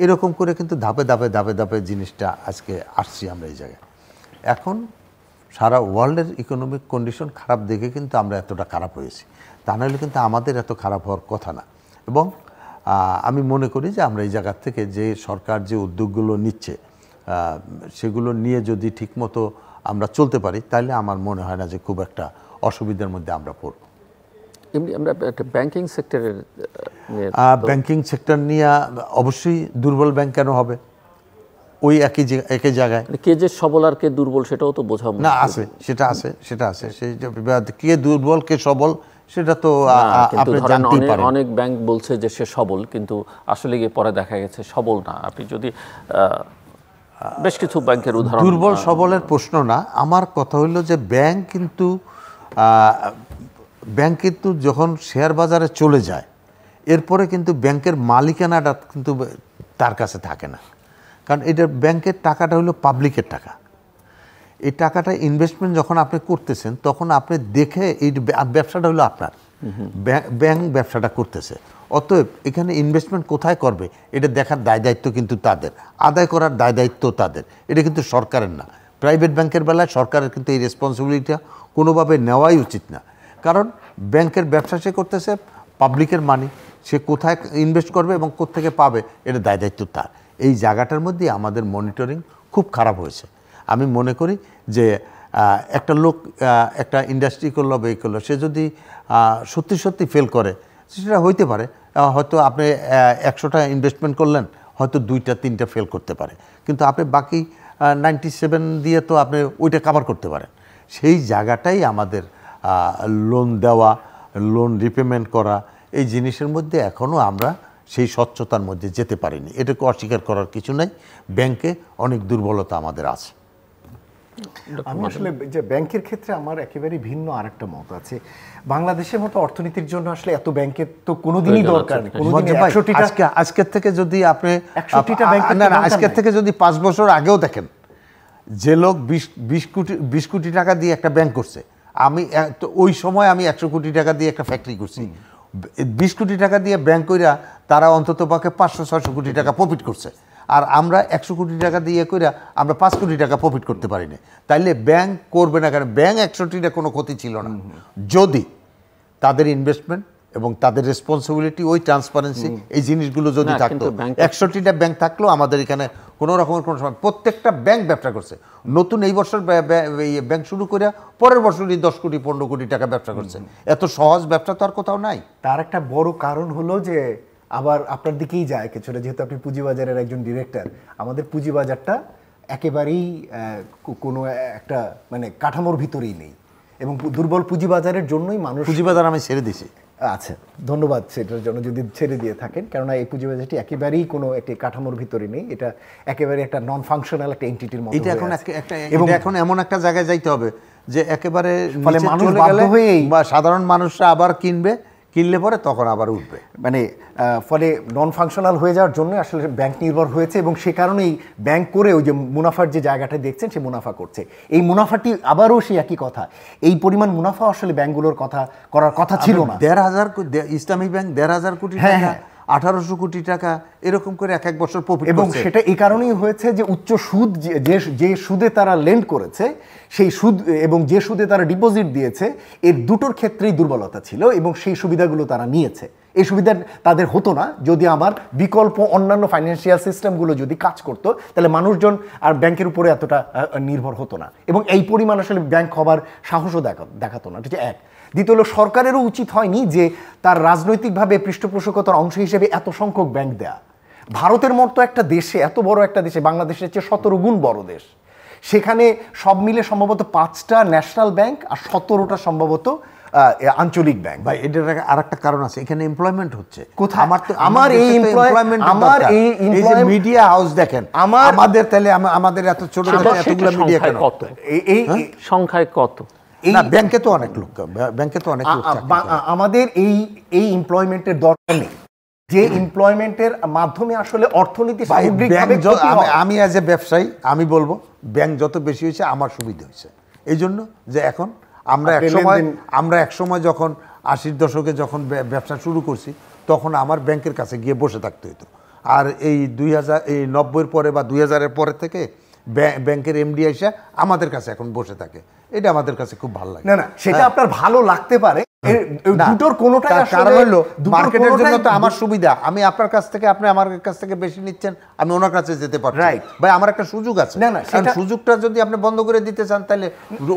Speaker 2: এরকম করে কিন্তু ধাপে ধাপে ধাপে ধাপে জিনিসটা আজকে আসছি আমরা এই জায়গায় এখন সারা ওয়ার্ল্ডের ইকোনমিক কন্ডিশন খারাপ দেখে কিন্তু আমরা এতটা খারাপ হয়েছি তা নাহলে কিন্তু আমাদের এত খারাপ হওয়ার কথা না এবং আমি মনে করি যে আমরা এই জায়গার থেকে যে সরকার যে উদ্যোগগুলো নিচ্ছে সেগুলো নিয়ে যদি ঠিকমতো আমরা চলতে পারি তাহলে আমার মনে হয় না যে খুব একটা অসুবিধার মধ্যে আমরা পড়ব
Speaker 1: এমনি আমরা একটা ব্যাংকিং সেক্টরের ব্যাংকিং
Speaker 2: সেক্টর নিয়ে অবশ্যই দুর্বল ব্যাংক কেন হবে ওই একই একই জায়গায় মানে কে যে
Speaker 1: সবল আর কে দুর্বল সেটাও তো বোঝা না আছে
Speaker 2: সেটা আছে সেটা আছে সেই কে দুর্বল কে সবল সেটা তো আপনি জানতেই পারেন অনেক
Speaker 1: ব্যাংক বলছে যে সে সবল কিন্তু আসলে গিয়ে পরে দেখা গেছে সবল না আপনি যদি বেশ কিছু ব্যাংকের উদাহরণ দুর্বল
Speaker 2: সবলের প্রশ্ন না আমার কথা হইল যে ব্যাংক কিন্তু ব্যাংক কিন্তু যখন শেয়ার বাজারে চলে যায় এরপরে কিন্তু ব্যাংকের মালিকানাটা কিন্তু তার কাছে থাকে না কারণ এটা ব্যাংকের টাকাটা হলো পাবলিকের টাকা এই টাকাটা ইনভেস্টমেন্ট যখন আপনি করতেছেন তখন আপনি দেখে এই ব্যবসাটা হলো আপনার ব্যাংক ব্যবসাটা করতেছে অতএব এখানে ইনভেস্টমেন্ট কোথায় করবে এটা দেখার দায় দায়িত্ব কিন্তু তাদের আদায় করার দায় দায়িত্ব তাদের এটা কিন্তু সরকারের না প্রাইভেট ব্যাংকের বেলায় সরকারের কিন্তু এই রেসপন্সিবিলিটিটা কোনোভাবে নেওয়াই উচিত না কারণ ব্যাংকের ব্যবসা সে করতেছে পাবলিকের মানি সে কোথায় ইনভেস্ট করবে এবং কোথেকে পাবে এটা দায় দায়িত্ব তার এই জায়গাটার মধ্যে আমাদের মনিটরিং খুব খারাপ হয়েছে আমি মনে করি যে একটা লোক একটা ইন্ডাস্ট্রি করলো বা এই করলো সে যদি সত্যি সত্যি ফেল করে সেটা হইতে পারে হয়তো আপনি একশোটা ইনভেস্টমেন্ট করলেন হয়তো দুইটা তিনটা ফেল করতে পারে কিন্তু আপনি বাকি নাইনটি সেভেন দিয়ে তো আপনি ওইটা কাভার করতে পারেন সেই জায়গাটাই আমাদের লোন দেওয়া লোন রিপেমেন্ট করা এই জিনিসের মধ্যে এখনও আমরা সেই স্বচ্ছতার মধ্যে যেতে পারিনি এটাকে অস্বীকার করার কিছু নাই ব্যাংকে অনেক দুর্বলতা আমাদের আছে
Speaker 3: আমি আসলে যে ব্যাংকের ক্ষেত্রে আমার একেবারেই ভিন্ন আর একটা মত আছে বাংলাদেশের মতো অর্থনীতির জন্য আসলে এত ব্যাংকের তো কোনোদিনই দরকার আচ্ছা, নেই আচ্ছা। আজকে
Speaker 2: আজকের থেকে যদি আপনি একষট্টিটা ব্যাংক না আজকের থেকে যদি পাঁচ বছর আগেও দেখেন যে লোক বিশ বিশ কোটি বিশ কোটি টাকা দিয়ে একটা ব্যাংক করছে আমি ওই সময় আমি একশো কোটি টাকা দিয়ে একটা ফ্যাক্টরি করছি বিশ কোটি টাকা দিয়ে ব্যাংক করিয়া তারা অন্তত পাকে পাঁচশো ছশো কোটি টাকা প্রফিট করছে আর আমরা একশো কোটি টাকা দিয়ে করে আমরা পাঁচ কোটি টাকা প্রফিট করতে পারি না তাইলে ব্যাংক করবে না কারণ ব্যাংক একশোটিটা কোনো ক্ষতি ছিল না যদি তাদের ইনভেস্টমেন্ট এবং তাদের রেসপন্সিবিলিটি ওই ট্রান্সপারেন্সি এই জিনিসগুলো যদি থাকতো একষট্টিটা ব্যাংক থাকলেও আমাদের এখানে কোনো রকমের কোনো সময় প্রত্যেকটা ব্যাংক ব্যবসা করছে নতুন এই বছর ব্যাংক শুরু করে পরের বছরই দশ কোটি পনেরো কোটি টাকা ব্যবসা করছে এত সহজ ব্যবসা তো আর কোথাও নাই তার একটা বড় কারণ হলো যে আবার আপনার
Speaker 3: দিকেই যায় কিছুটা যেহেতু আপনি পুঁজিবাজারের একজন ডিরেক্টর আমাদের পুঁজিবাজারটা একেবারেই কোনো একটা মানে কাঠামোর ভিতরেই নেই এবং দুর্বল পুঁজিবাজারের জন্যই মানুষ
Speaker 2: পুঁজিবাজার আমি ছেড়ে দিছি আচ্ছা
Speaker 3: ধন্যবাদ সেটার জন্য যদি ছেড়ে দিয়ে থাকেন কেননা এই পুঁজিবাজারটি একেবারেই কোনো একটি কাঠামোর ভিতরে নেই এটা একেবারে একটা নন ফাংশনাল একটা এন্টিটির মতো এটা এখন
Speaker 2: একটা এবং এখন এমন একটা জায়গায় যাইতে হবে যে একেবারে ফলে মানুষ বাধ্য হয়েই বা সাধারণ মানুষরা আবার কিনবে কিনলে পরে তখন আবার উঠবে মানে ফলে নন
Speaker 3: ফাংশনাল হয়ে যাওয়ার জন্য আসলে ব্যাংক নির্ভর হয়েছে এবং সে কারণেই ব্যাংক করে ওই যে মুনাফার যে জায়গাটা দেখছেন সে মুনাফা করছে এই মুনাফাটি আবারও সেই একই কথা এই পরিমাণ মুনাফা আসলে ব্যাংকগুলোর কথা
Speaker 2: করার কথা ছিল না দেড় হাজার ইসলামিক ব্যাংক দেড় হাজার কোটি হ্যাঁ হ্যাঁ আঠারোশো কোটি টাকা এরকম করে এক এক বছর প্রফিট এবং সেটা
Speaker 3: এই কারণেই হয়েছে যে উচ্চ সুদ যে যে সুদে তারা লেন্ড করেছে সেই সুদ এবং যে সুদে তারা ডিপোজিট দিয়েছে এর দুটোর ক্ষেত্রেই দুর্বলতা ছিল এবং সেই সুবিধাগুলো তারা নিয়েছে এই সুবিধা তাদের হতো না যদি আমার বিকল্প অন্যান্য ফাইন্যান্সিয়াল সিস্টেমগুলো যদি কাজ করতো তাহলে মানুষজন আর ব্যাংকের উপরে এতটা নির্ভর হতো না এবং এই পরিমাণ আসলে ব্যাংক হবার সাহসও দেখা দেখাতো না ঠিক এক দ্বিতীয় হলো সরকারেরও উচিত হয়নি যে তার রাজনৈতিকভাবে পৃষ্ঠপোষকতার অংশ হিসেবে এত সংখ্যক ব্যাংক দেয়া ভারতের মতো একটা দেশে এত বড় একটা দেশে বাংলাদেশের চেয়ে সতেরো গুণ বড় দেশ সেখানে সব মিলে সম্ভবত পাঁচটা ন্যাশনাল ব্যাংক আর সতেরোটা সম্ভবত
Speaker 2: আঞ্চলিক ব্যাংক ভাই এটার আর একটা কারণ আছে এখানে এমপ্লয়মেন্ট হচ্ছে কোথায় আমার তো আমার এই এমপ্লয়মেন্ট আমার এই মিডিয়া হাউস দেখেন আমার আমাদের তাহলে আমাদের এত ছোট এতগুলো মিডিয়া কত এই হ্যাঁ? সংখ্যায় কত ব্যাংকে তো অনেক লোক ব্যাংকে তো
Speaker 3: অনেক আমাদের এই এই এমপ্লয়মেন্টের দরকার নেই যে এমপ্লয়মেন্টের মাধ্যমে আসলে অর্থনীতি
Speaker 2: আমি এজ এ ব্যবসায়ী আমি বলবো ব্যাংক যত বেশি হয়েছে আমার সুবিধা হয়েছে এই জন্য যে এখন আমরা একসময় আমরা একসময় যখন আশির দশকে যখন ব্যবসা শুরু করছি তখন আমার ব্যাংকের কাছে গিয়ে বসে থাকতে হতো আর এই দুই হাজার এই নব্বইয়ের পরে বা দুই হাজারের পরে থেকে ব্যাংকের এমডি এসে আমাদের কাছে এখন বসে থাকে এটা আমাদের কাছে খুব ভালো লাগে না না সেটা হ্যাঁ। আপনার ভালো লাগতে পারে দুটোর কোনোটা কারণ হলো মার্কেটের জন্য তো আমার সুবিধা আমি আপনার কাছ থেকে আপনি আমার কাছ থেকে বেশি নিচ্ছেন আমি ওনার কাছে যেতে পারি রাইট ভাই আমার একটা সুযোগ আছে না না সুযোগটা যদি আপনি বন্ধ করে দিতে চান তাহলে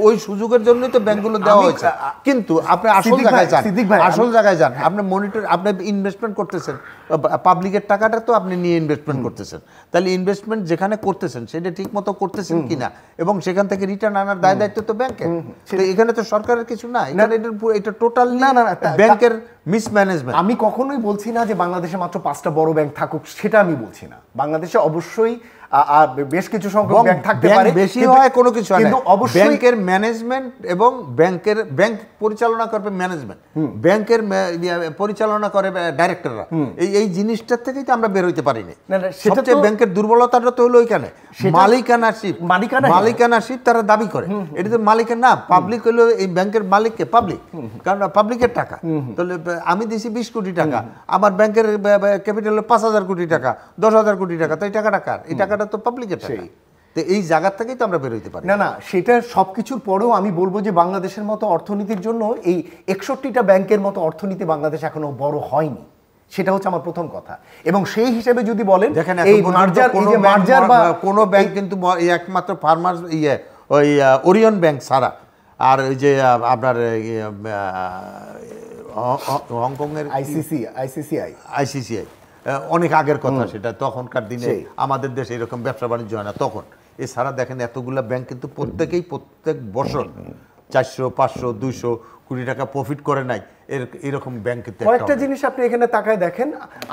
Speaker 2: ওই সুযোগের জন্যই তো ব্যাংকগুলো দেওয়া হয়েছে কিন্তু আপনি আসল জায়গায় যান আসল জায়গায় যান আপনি মনিটর আপনি ইনভেস্টমেন্ট করতেছেন পাবলিকের টাকাটা তো আপনি নিয়ে ইনভেস্টমেন্ট করতেছেন তাহলে ইনভেস্টমেন্ট যেখানে করতেছেন সেটা ঠিক মতো করতেছেন কিনা এবং সেখান থেকে রিটার্ন আনার দায় দায়িত্ব তো ব্যাংকের এখানে তো সরকারের কিছু নাই এটা এটা
Speaker 3: টোটাল টোটাল না না ব্যাংকের মিসম্যানেজমেন্ট আমি কখনোই বলছি না যে বাংলাদেশে মাত্র পাঁচটা বড় ব্যাংক থাকুক সেটা আমি বলছি না বাংলাদেশে অবশ্যই বেশ কিছু সংখ্যক ব্যাংক থাকতে পারে বেশি হয় কোনো কিছু কিন্তু অবশ্যই ব্যাংকের
Speaker 2: ম্যানেজমেন্ট এবং ব্যাংকের ব্যাংক পরিচালনা করবে ম্যানেজমেন্ট ব্যাংকের পরিচালনা করে ডাইরেক্টররা এই এই জিনিসটার থেকেই তো আমরা বের হইতে পারি না সেটা ব্যাংকের দুর্বলতাটা তো হলো ওইখানে মালিকানাশিপ মালিকানা মালিকানাশিপ তারা দাবি করে এটা তো মালিকের না পাবলিক হলো এই ব্যাংকের মালিককে পাবলিক কারণ পাবলিকের টাকা তাহলে আমি দিছি বিশ কোটি টাকা আমার ব্যাংকের ক্যাপিটাল হলো পাঁচ হাজার কোটি টাকা দশ হাজার কোটি টাকা তো এই টাকাটা কার এই টাকা টাকাটা তো পাবলিকের টাকা তো এই জায়গার থেকেই তো আমরা বেরোতে পারি
Speaker 3: না না সেটা সব কিছুর পরেও আমি বলবো যে বাংলাদেশের মতো অর্থনীতির জন্য এই একষট্টিটা ব্যাংকের মতো অর্থনীতি বাংলাদেশ এখনো বড় হয়নি সেটা হচ্ছে আমার প্রথম কথা এবং সেই হিসেবে যদি বলেন দেখেন এই মার্জার ইয়ে, এই যে মার্জার বা
Speaker 2: কোনো ব্যাংক কিন্তু একমাত্র ফার্মার্স ইয়ে ওই ওরিয়ন ব্যাংক সারা আর ওই যে আপনার হংকংয়ের আইসিসি আইসিসিআই আইসিসিআই অনেক আগের কথা সেটা তখনকার দিনে আমাদের দেশে এরকম ব্যবসা বাণিজ্য হয় না তখন এছাড়া দেখেন এতগুলা ব্যাংক কিন্তু প্রত্যেকেই প্রত্যেক বছর চারশো পাঁচশো দুইশো কুড়ি টাকা প্রফিট করে নাই এর এরকম ব্যাংক কয়েকটা
Speaker 3: জিনিস আপনি এখানে তাকায় দেখেন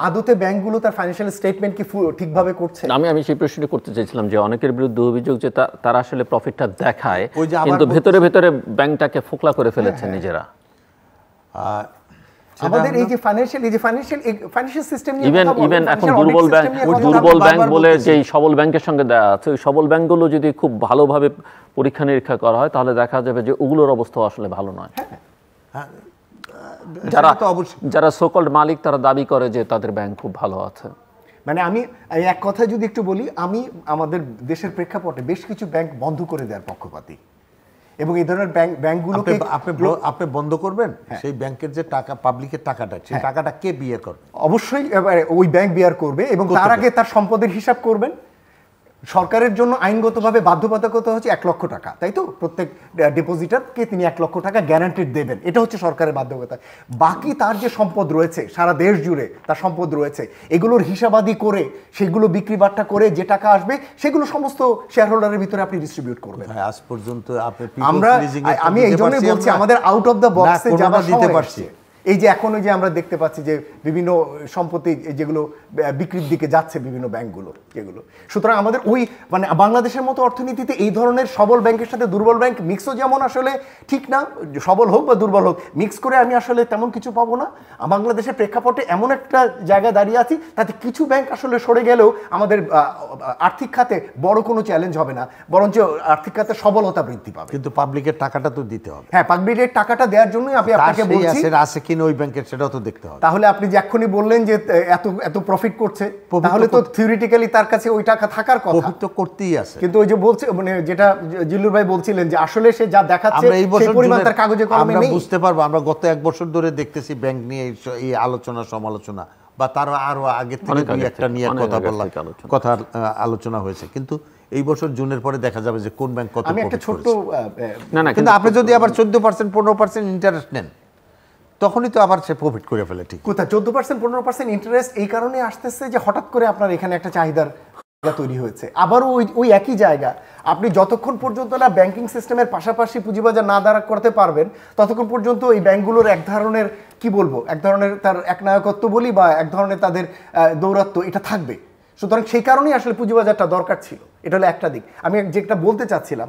Speaker 3: আদতে ব্যাংকগুলো তার ফাইন্যান্সিয়াল স্টেটমেন্ট কি ঠিকভাবে করছে
Speaker 1: আমি আমি সেই প্রশ্নটি করতে চাইছিলাম যে অনেকের বিরুদ্ধে অভিযোগ যে তারা আসলে প্রফিটটা দেখায় কিন্তু ভেতরে ভেতরে ব্যাংকটাকে ফোকলা করে ফেলেছে হ্যাঁ, হ্যাঁ। নিজেরা আমাদের এই
Speaker 3: যে ফাইন্যান্সিয়াল এই যে ফাইন্যান্সিয়াল ফাইন্যান্সিয়াল সিস্টেম নিয়ে ইভেন এখন দুর্বল ব্যাংক দুর্বল ব্যাংক বলে যে
Speaker 1: সবল ব্যাংকের সঙ্গে দেয়া আছে ওই সবল ব্যাংকগুলো যদি খুব ভালোভাবে পরীক্ষা নিরীক্ষা করা হয় তাহলে দেখা যাবে যে ওগুলোর অবস্থা আসলে ভালো নয় হ্যাঁ। হ্যাঁ। যারা যারা সোকল্ড মালিক তারা দাবি করে যে তাদের ব্যাংক খুব ভালো আছে
Speaker 3: মানে আমি এক কথা যদি একটু বলি আমি আমাদের দেশের প্রেক্ষাপটে বেশ কিছু ব্যাংক বন্ধ করে দেওয়ার পক্ষপাতী এবং এই ধরনের ব্যাংক ব্যাংকগুলোকে আপনি আপনি বন্ধ করবেন
Speaker 2: হ্যাঁ। সেই ব্যাংকের যে টাকা পাবলিকের টাকাটা সেই হ্যাঁ। টাকাটা কে বিয়ে করবে
Speaker 3: অবশ্যই ওই ব্যাংক বিয়ার করবে এবং তার আগে তার সম্পদের হিসাব করবেন সরকারের জন্য আইনগতভাবে বাধ্যবাধকতা হচ্ছে এক লক্ষ টাকা তাই তো প্রত্যেক ডিপোজিটারকে তিনি এক লক্ষ টাকা গ্যারান্টিড দেবেন এটা হচ্ছে সরকারের বাধ্যকতা বাকি তার যে সম্পদ রয়েছে সারা দেশ জুড়ে তার সম্পদ রয়েছে এগুলোর হিসাবাদি করে সেগুলো বিক্রি বাট্টা করে যে টাকা আসবে সেগুলো সমস্ত শেয়ার হোল্ডারের ভিতরে আপনি ডিস্ট্রিবিউট
Speaker 2: করবেন আজ পর্যন্ত আমরা আমি এই জন্যই বলছি আমাদের
Speaker 3: আউট অফ দ্য বক্সে যাওয়া দিতে পারছি এই যে এখন ওই যে আমরা দেখতে পাচ্ছি যে বিভিন্ন সম্পত্তি যেগুলো বিক্রির দিকে যাচ্ছে বিভিন্ন ব্যাংকগুলো যেগুলো সুতরাং আমাদের ওই মানে বাংলাদেশের মতো অর্থনীতিতে এই ধরনের সবল ব্যাংকের সাথে দুর্বল ব্যাংক মিক্সও যেমন আসলে ঠিক না সবল হোক বা দুর্বল হোক মিক্স করে আমি আসলে তেমন কিছু পাবো না বাংলাদেশের প্রেক্ষাপটে এমন একটা জায়গায় দাঁড়িয়ে আছি তাতে কিছু ব্যাংক আসলে সরে গেলেও আমাদের আর্থিক খাতে বড় কোনো চ্যালেঞ্জ হবে না বরঞ্চ আর্থিক খাতে সবলতা বৃদ্ধি পাবে কিন্তু পাবলিকের টাকাটা তো দিতে হবে হ্যাঁ পাবলিকের টাকাটা দেওয়ার জন্যই আপনি আপনাকে বলছি
Speaker 2: কিনে ওই ব্যাংকের সেটাও তো দেখতে হবে
Speaker 3: তাহলে আপনি যে এক্ষুনি বললেন যে এত এত প্রফিট করছে তাহলে তো থিওরিটিক্যালি তার কাছে ওই টাকা থাকার কথা প্রফিট তো করতেই আছে কিন্তু ওই যে বলছে মানে যেটা জিল্লুর ভাই বলছিলেন যে আসলে সে যা দেখাচ্ছে এই বছর পরিমাণ তার কাগজে কলমে নেই আমরা বুঝতে
Speaker 2: পারবো আমরা গত এক বছর ধরে দেখতেছি ব্যাংক নিয়ে এই আলোচনা সমালোচনা বা তার আরো আগে থেকে দুই একটা নিয়ে কথা বললাম কথা আলোচনা হয়েছে কিন্তু এই বছর জুনের পরে দেখা যাবে যে কোন ব্যাংক কত আমি একটা ছোট
Speaker 3: না না কিন্তু আপনি যদি আবার চোদ্দ
Speaker 2: পার্সেন্ট পনেরো পার্সেন্ট ইন্টারেস্ট নেন তখনই তো আবার সে প্রফিট করে ফেলে ঠিক
Speaker 3: কোথায় চোদ্দ পার্সেন্ট পনেরো পার্সেন্ট ইন্টারেস্ট এই কারণে আসতেছে যে হঠাৎ করে আপনার এখানে একটা চাহিদার তৈরি হয়েছে আবারও ওই ওই একই জায়গা আপনি যতক্ষণ পর্যন্ত না ব্যাংকিং সিস্টেমের পাশাপাশি পুঁজিবাজার না দাঁড়া করতে পারবেন ততক্ষণ পর্যন্ত এই ব্যাংকগুলোর এক ধরনের কি বলবো এক ধরনের তার একনায়কত্ব বলি বা এক ধরনের তাদের দৌরাত্ব এটা থাকবে সুতরাং সেই কারণেই আসলে পুঁজিবাজারটা দরকার ছিল এটা হলো একটা দিক আমি যেটা বলতে চাচ্ছিলাম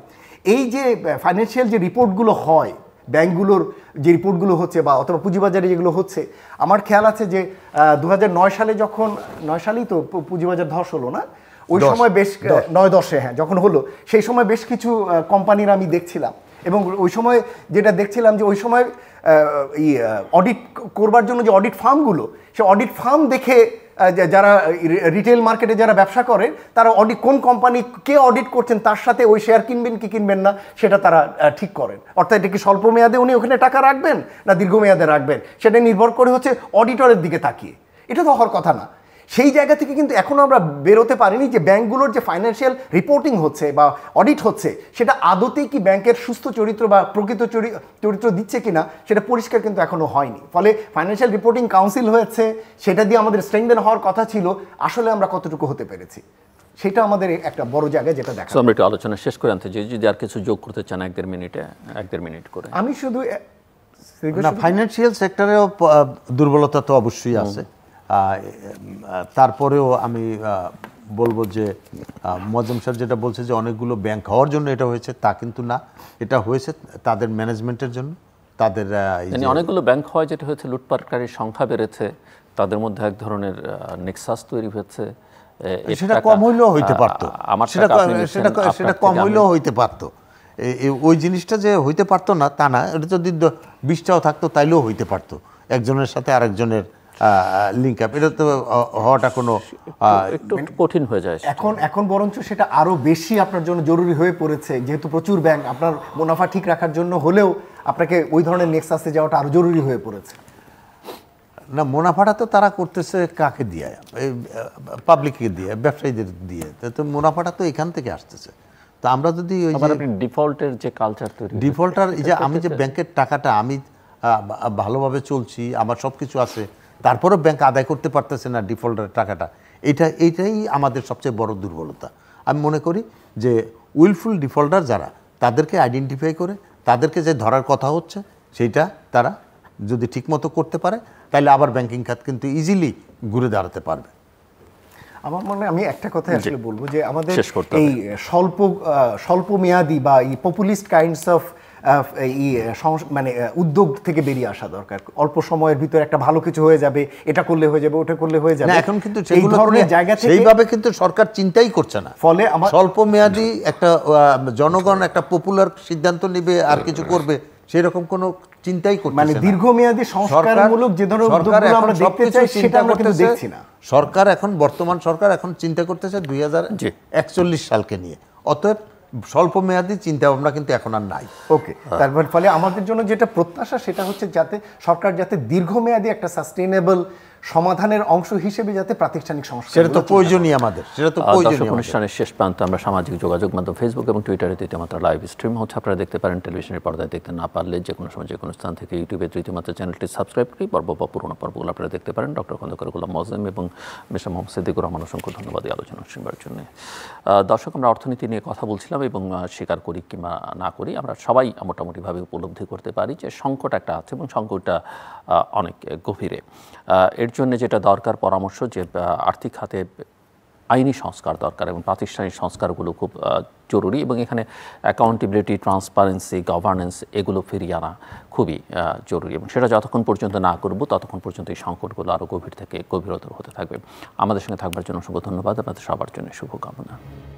Speaker 3: এই যে ফাইন্যান্সিয়াল যে রিপোর্টগুলো হয় ব্যাংকগুলোর যে রিপোর্টগুলো হচ্ছে বা অথবা পুঁজিবাজারে যেগুলো হচ্ছে আমার খেয়াল আছে যে দু সালে যখন নয় সালেই তো পুঁজিবাজার ধস হলো না ওই সময় বেশ নয় দশে হ্যাঁ যখন হলো সেই সময় বেশ কিছু কোম্পানির আমি দেখছিলাম এবং ওই সময় যেটা দেখছিলাম যে ওই সময় অডিট করবার জন্য যে অডিট ফার্মগুলো সে অডিট ফার্ম দেখে যারা রিটেল মার্কেটে যারা ব্যবসা করেন তারা অডিট কোন কোম্পানি কে অডিট করছেন তার সাথে ওই শেয়ার কিনবেন কি কিনবেন না সেটা তারা ঠিক করেন অর্থাৎ এটা কি স্বল্প মেয়াদে উনি ওখানে টাকা রাখবেন না দীর্ঘমেয়াদে রাখবেন সেটা নির্ভর করে হচ্ছে অডিটরের দিকে তাকিয়ে এটা তো হওয়ার কথা না সেই জায়গা থেকে কিন্তু এখনও আমরা বেরোতে পারিনি যে ব্যাংকগুলোর যে ফাইন্যান্সিয়াল রিপোর্টিং হচ্ছে বা অডিট হচ্ছে সেটা আদতেই কি ব্যাংকের সুস্থ চরিত্র বা প্রকৃত চরিত্র দিচ্ছে কি না সেটা পরিষ্কার কিন্তু এখনও হয়নি ফলে ফাইন্যান্সিয়াল রিপোর্টিং কাউন্সিল হয়েছে সেটা দিয়ে আমাদের স্ট্রেংদেন হওয়ার কথা ছিল আসলে আমরা কতটুকু হতে পেরেছি সেটা আমাদের একটা বড় জায়গায় যেটা দেখা
Speaker 1: আমরা একটু আলোচনা শেষ করে আনতে চাই যদি আর কিছু যোগ করতে চান এক দেড় মিনিটে এক দেড় মিনিট করে
Speaker 2: আমি শুধু না ফাইন্যান্সিয়াল সেক্টরেও দুর্বলতা তো অবশ্যই আছে তারপরেও আমি বলবো যে মজম স্যার যেটা বলছে যে অনেকগুলো ব্যাংক হওয়ার জন্য এটা হয়েছে তা কিন্তু না এটা হয়েছে তাদের ম্যানেজমেন্টের জন্য তাদের মানে অনেকগুলো
Speaker 1: ব্যাংক হওয়া যেটা হয়েছে লুটপাটকারীর সংখ্যা বেড়েছে তাদের মধ্যে এক ধরনের নেক্সাস তৈরি
Speaker 2: হয়েছে সেটা কম হইলেও হইতে পারত আমার সেটা সেটা কম হইলেও হইতে পারত ওই জিনিসটা যে হইতে পারতো না তা না এটা যদি বিশটাও থাকতো তাইলেও হইতে পারতো একজনের সাথে আরেকজনের লিঙ্ক আপ এটা তো হওয়াটা কোনো একটু মানে কঠিন হয়ে যায়
Speaker 3: এখন এখন বরঞ্চ সেটা আরও বেশি আপনার জন্য জরুরি হয়ে পড়েছে যেহেতু প্রচুর ব্যাংক আপনার মুনাফা ঠিক রাখার জন্য হলেও আপনাকে ওই ধরনের নেক্সাসে যাওয়াটা আরও জরুরি
Speaker 2: হয়ে পড়েছে না মুনাফাটা তো তারা করতেছে কাকে দিয়ে পাবলিককে দিয়ে ব্যবসায়ীদের দিয়ে তো মুনাফাটা তো এখান থেকে আসতেছে তো আমরা যদি ওই যে ডিফল্টের যে কালচার তৈরি ডিফল্টার যে আমি যে ব্যাংকের টাকাটা আমি ভালোভাবে চলছি আমার সব কিছু আছে তারপরও ব্যাংক আদায় করতে পারতেছে না ডিফল্টের টাকাটা এটা এটাই আমাদের সবচেয়ে বড় দুর্বলতা আমি মনে করি যে উইলফুল ডিফল্টার যারা তাদেরকে আইডেন্টিফাই করে তাদেরকে যে ধরার কথা হচ্ছে সেইটা তারা যদি ঠিকমতো করতে পারে তাহলে আবার ব্যাংকিং খাত কিন্তু ইজিলি ঘুরে দাঁড়াতে পারবে
Speaker 3: আমার মনে আমি একটা কথা আসলে বলবো যে আমাদের এই স্বল্প স্বল্প মেয়াদি বা এই পপুলিস্ট কাইন্ডস অফ ইয়ে, মানে উদ্যোগ থেকে বেরিয়ে আসা দরকার অল্প সময়ের ভিতরে একটা ভালো কিছু হয়ে যাবে এটা করলে হয়ে যাবে ওটা করলে হয়ে যাবে এখন কিন্তু সেই ধরনের জায়গা থেকে সেইভাবে
Speaker 2: কিন্তু সরকার চিন্তাই করছে না ফলে আমার স্বল্প মেয়াদি একটা জনগণ একটা পপুলার সিদ্ধান্ত নেবে আর কিছু করবে সেরকম কোন চিন্তাই করছে মানে দীর্ঘমেয়াদী সংস্কারমূলক যে ধরনের উদ্যোগগুলো আমরা দেখতে চাই সেটা আমরা কিন্তু দেখছি না সরকার এখন বর্তমান সরকার এখন চিন্তা করতেছে দুই সালকে নিয়ে অতএব স্বল্প মেয়াদি চিন্তাভাবনা কিন্তু এখন আর নাই ওকে হ্যাঁ। তারপর মানে ফলে আমাদের জন্য যেটা প্রত্যাশা সেটা হচ্ছে যাতে
Speaker 3: সরকার যাতে দীর্ঘমেয়াদী একটা সাস্টেনেবল সমাধানের অংশ হিসেবে যাতে প্রাতিষ্ঠানিক সমস্যা
Speaker 1: সেটা তো প্রয়োজনীয় আমাদের সেটা তো প্রয়োজনীয় অনুষ্ঠানের শেষ প্রান্তে আমরা সামাজিক যোগাযোগ মাধ্যম ফেসবুক এবং টুইটারে তৃতীয় মাত্রা লাইভ স্ট্রিম হচ্ছে আপনারা দেখতে পারেন টেলিভিশনের পর্দায় দেখতে না পারলে যে কোনো সময় যে কোনো স্থান থেকে ইউটিউবে তৃতীয় মাত্রা চ্যানেলটি সাবস্ক্রাইব করে পর্ব বা পুরোনো পর্বগুলো আপনারা দেখতে পারেন ডক্টর খন্দকার গুলাম মজম এবং মিশা মোহাম্মদ সিদ্দিকুর রহমান অসংখ্য ধন্যবাদ এই আলোচনা শুনবার জন্য দর্শক আমরা অর্থনীতি নিয়ে কথা বলছিলাম এবং স্বীকার করি কিংবা না করি আমরা সবাই মোটামুটিভাবে উপলব্ধি করতে পারি যে সংকট একটা আছে এবং সংকটটা অনেক গভীরে এর জন্য যেটা দরকার পরামর্শ যে আর্থিক খাতে আইনি সংস্কার দরকার এবং প্রাতিষ্ঠানিক সংস্কারগুলো খুব জরুরি এবং এখানে অ্যাকাউন্টেবিলিটি ট্রান্সপারেন্সি গভর্নেন্স এগুলো ফিরিয়ে আনা খুবই জরুরি এবং সেটা যতক্ষণ পর্যন্ত না করব ততক্ষণ পর্যন্ত এই সংকটগুলো আরও গভীর থেকে গভীরতর হতে থাকবে আমাদের সঙ্গে থাকবার জন্য অসংখ্য ধন্যবাদ আপনাদের সবার জন্য শুভকামনা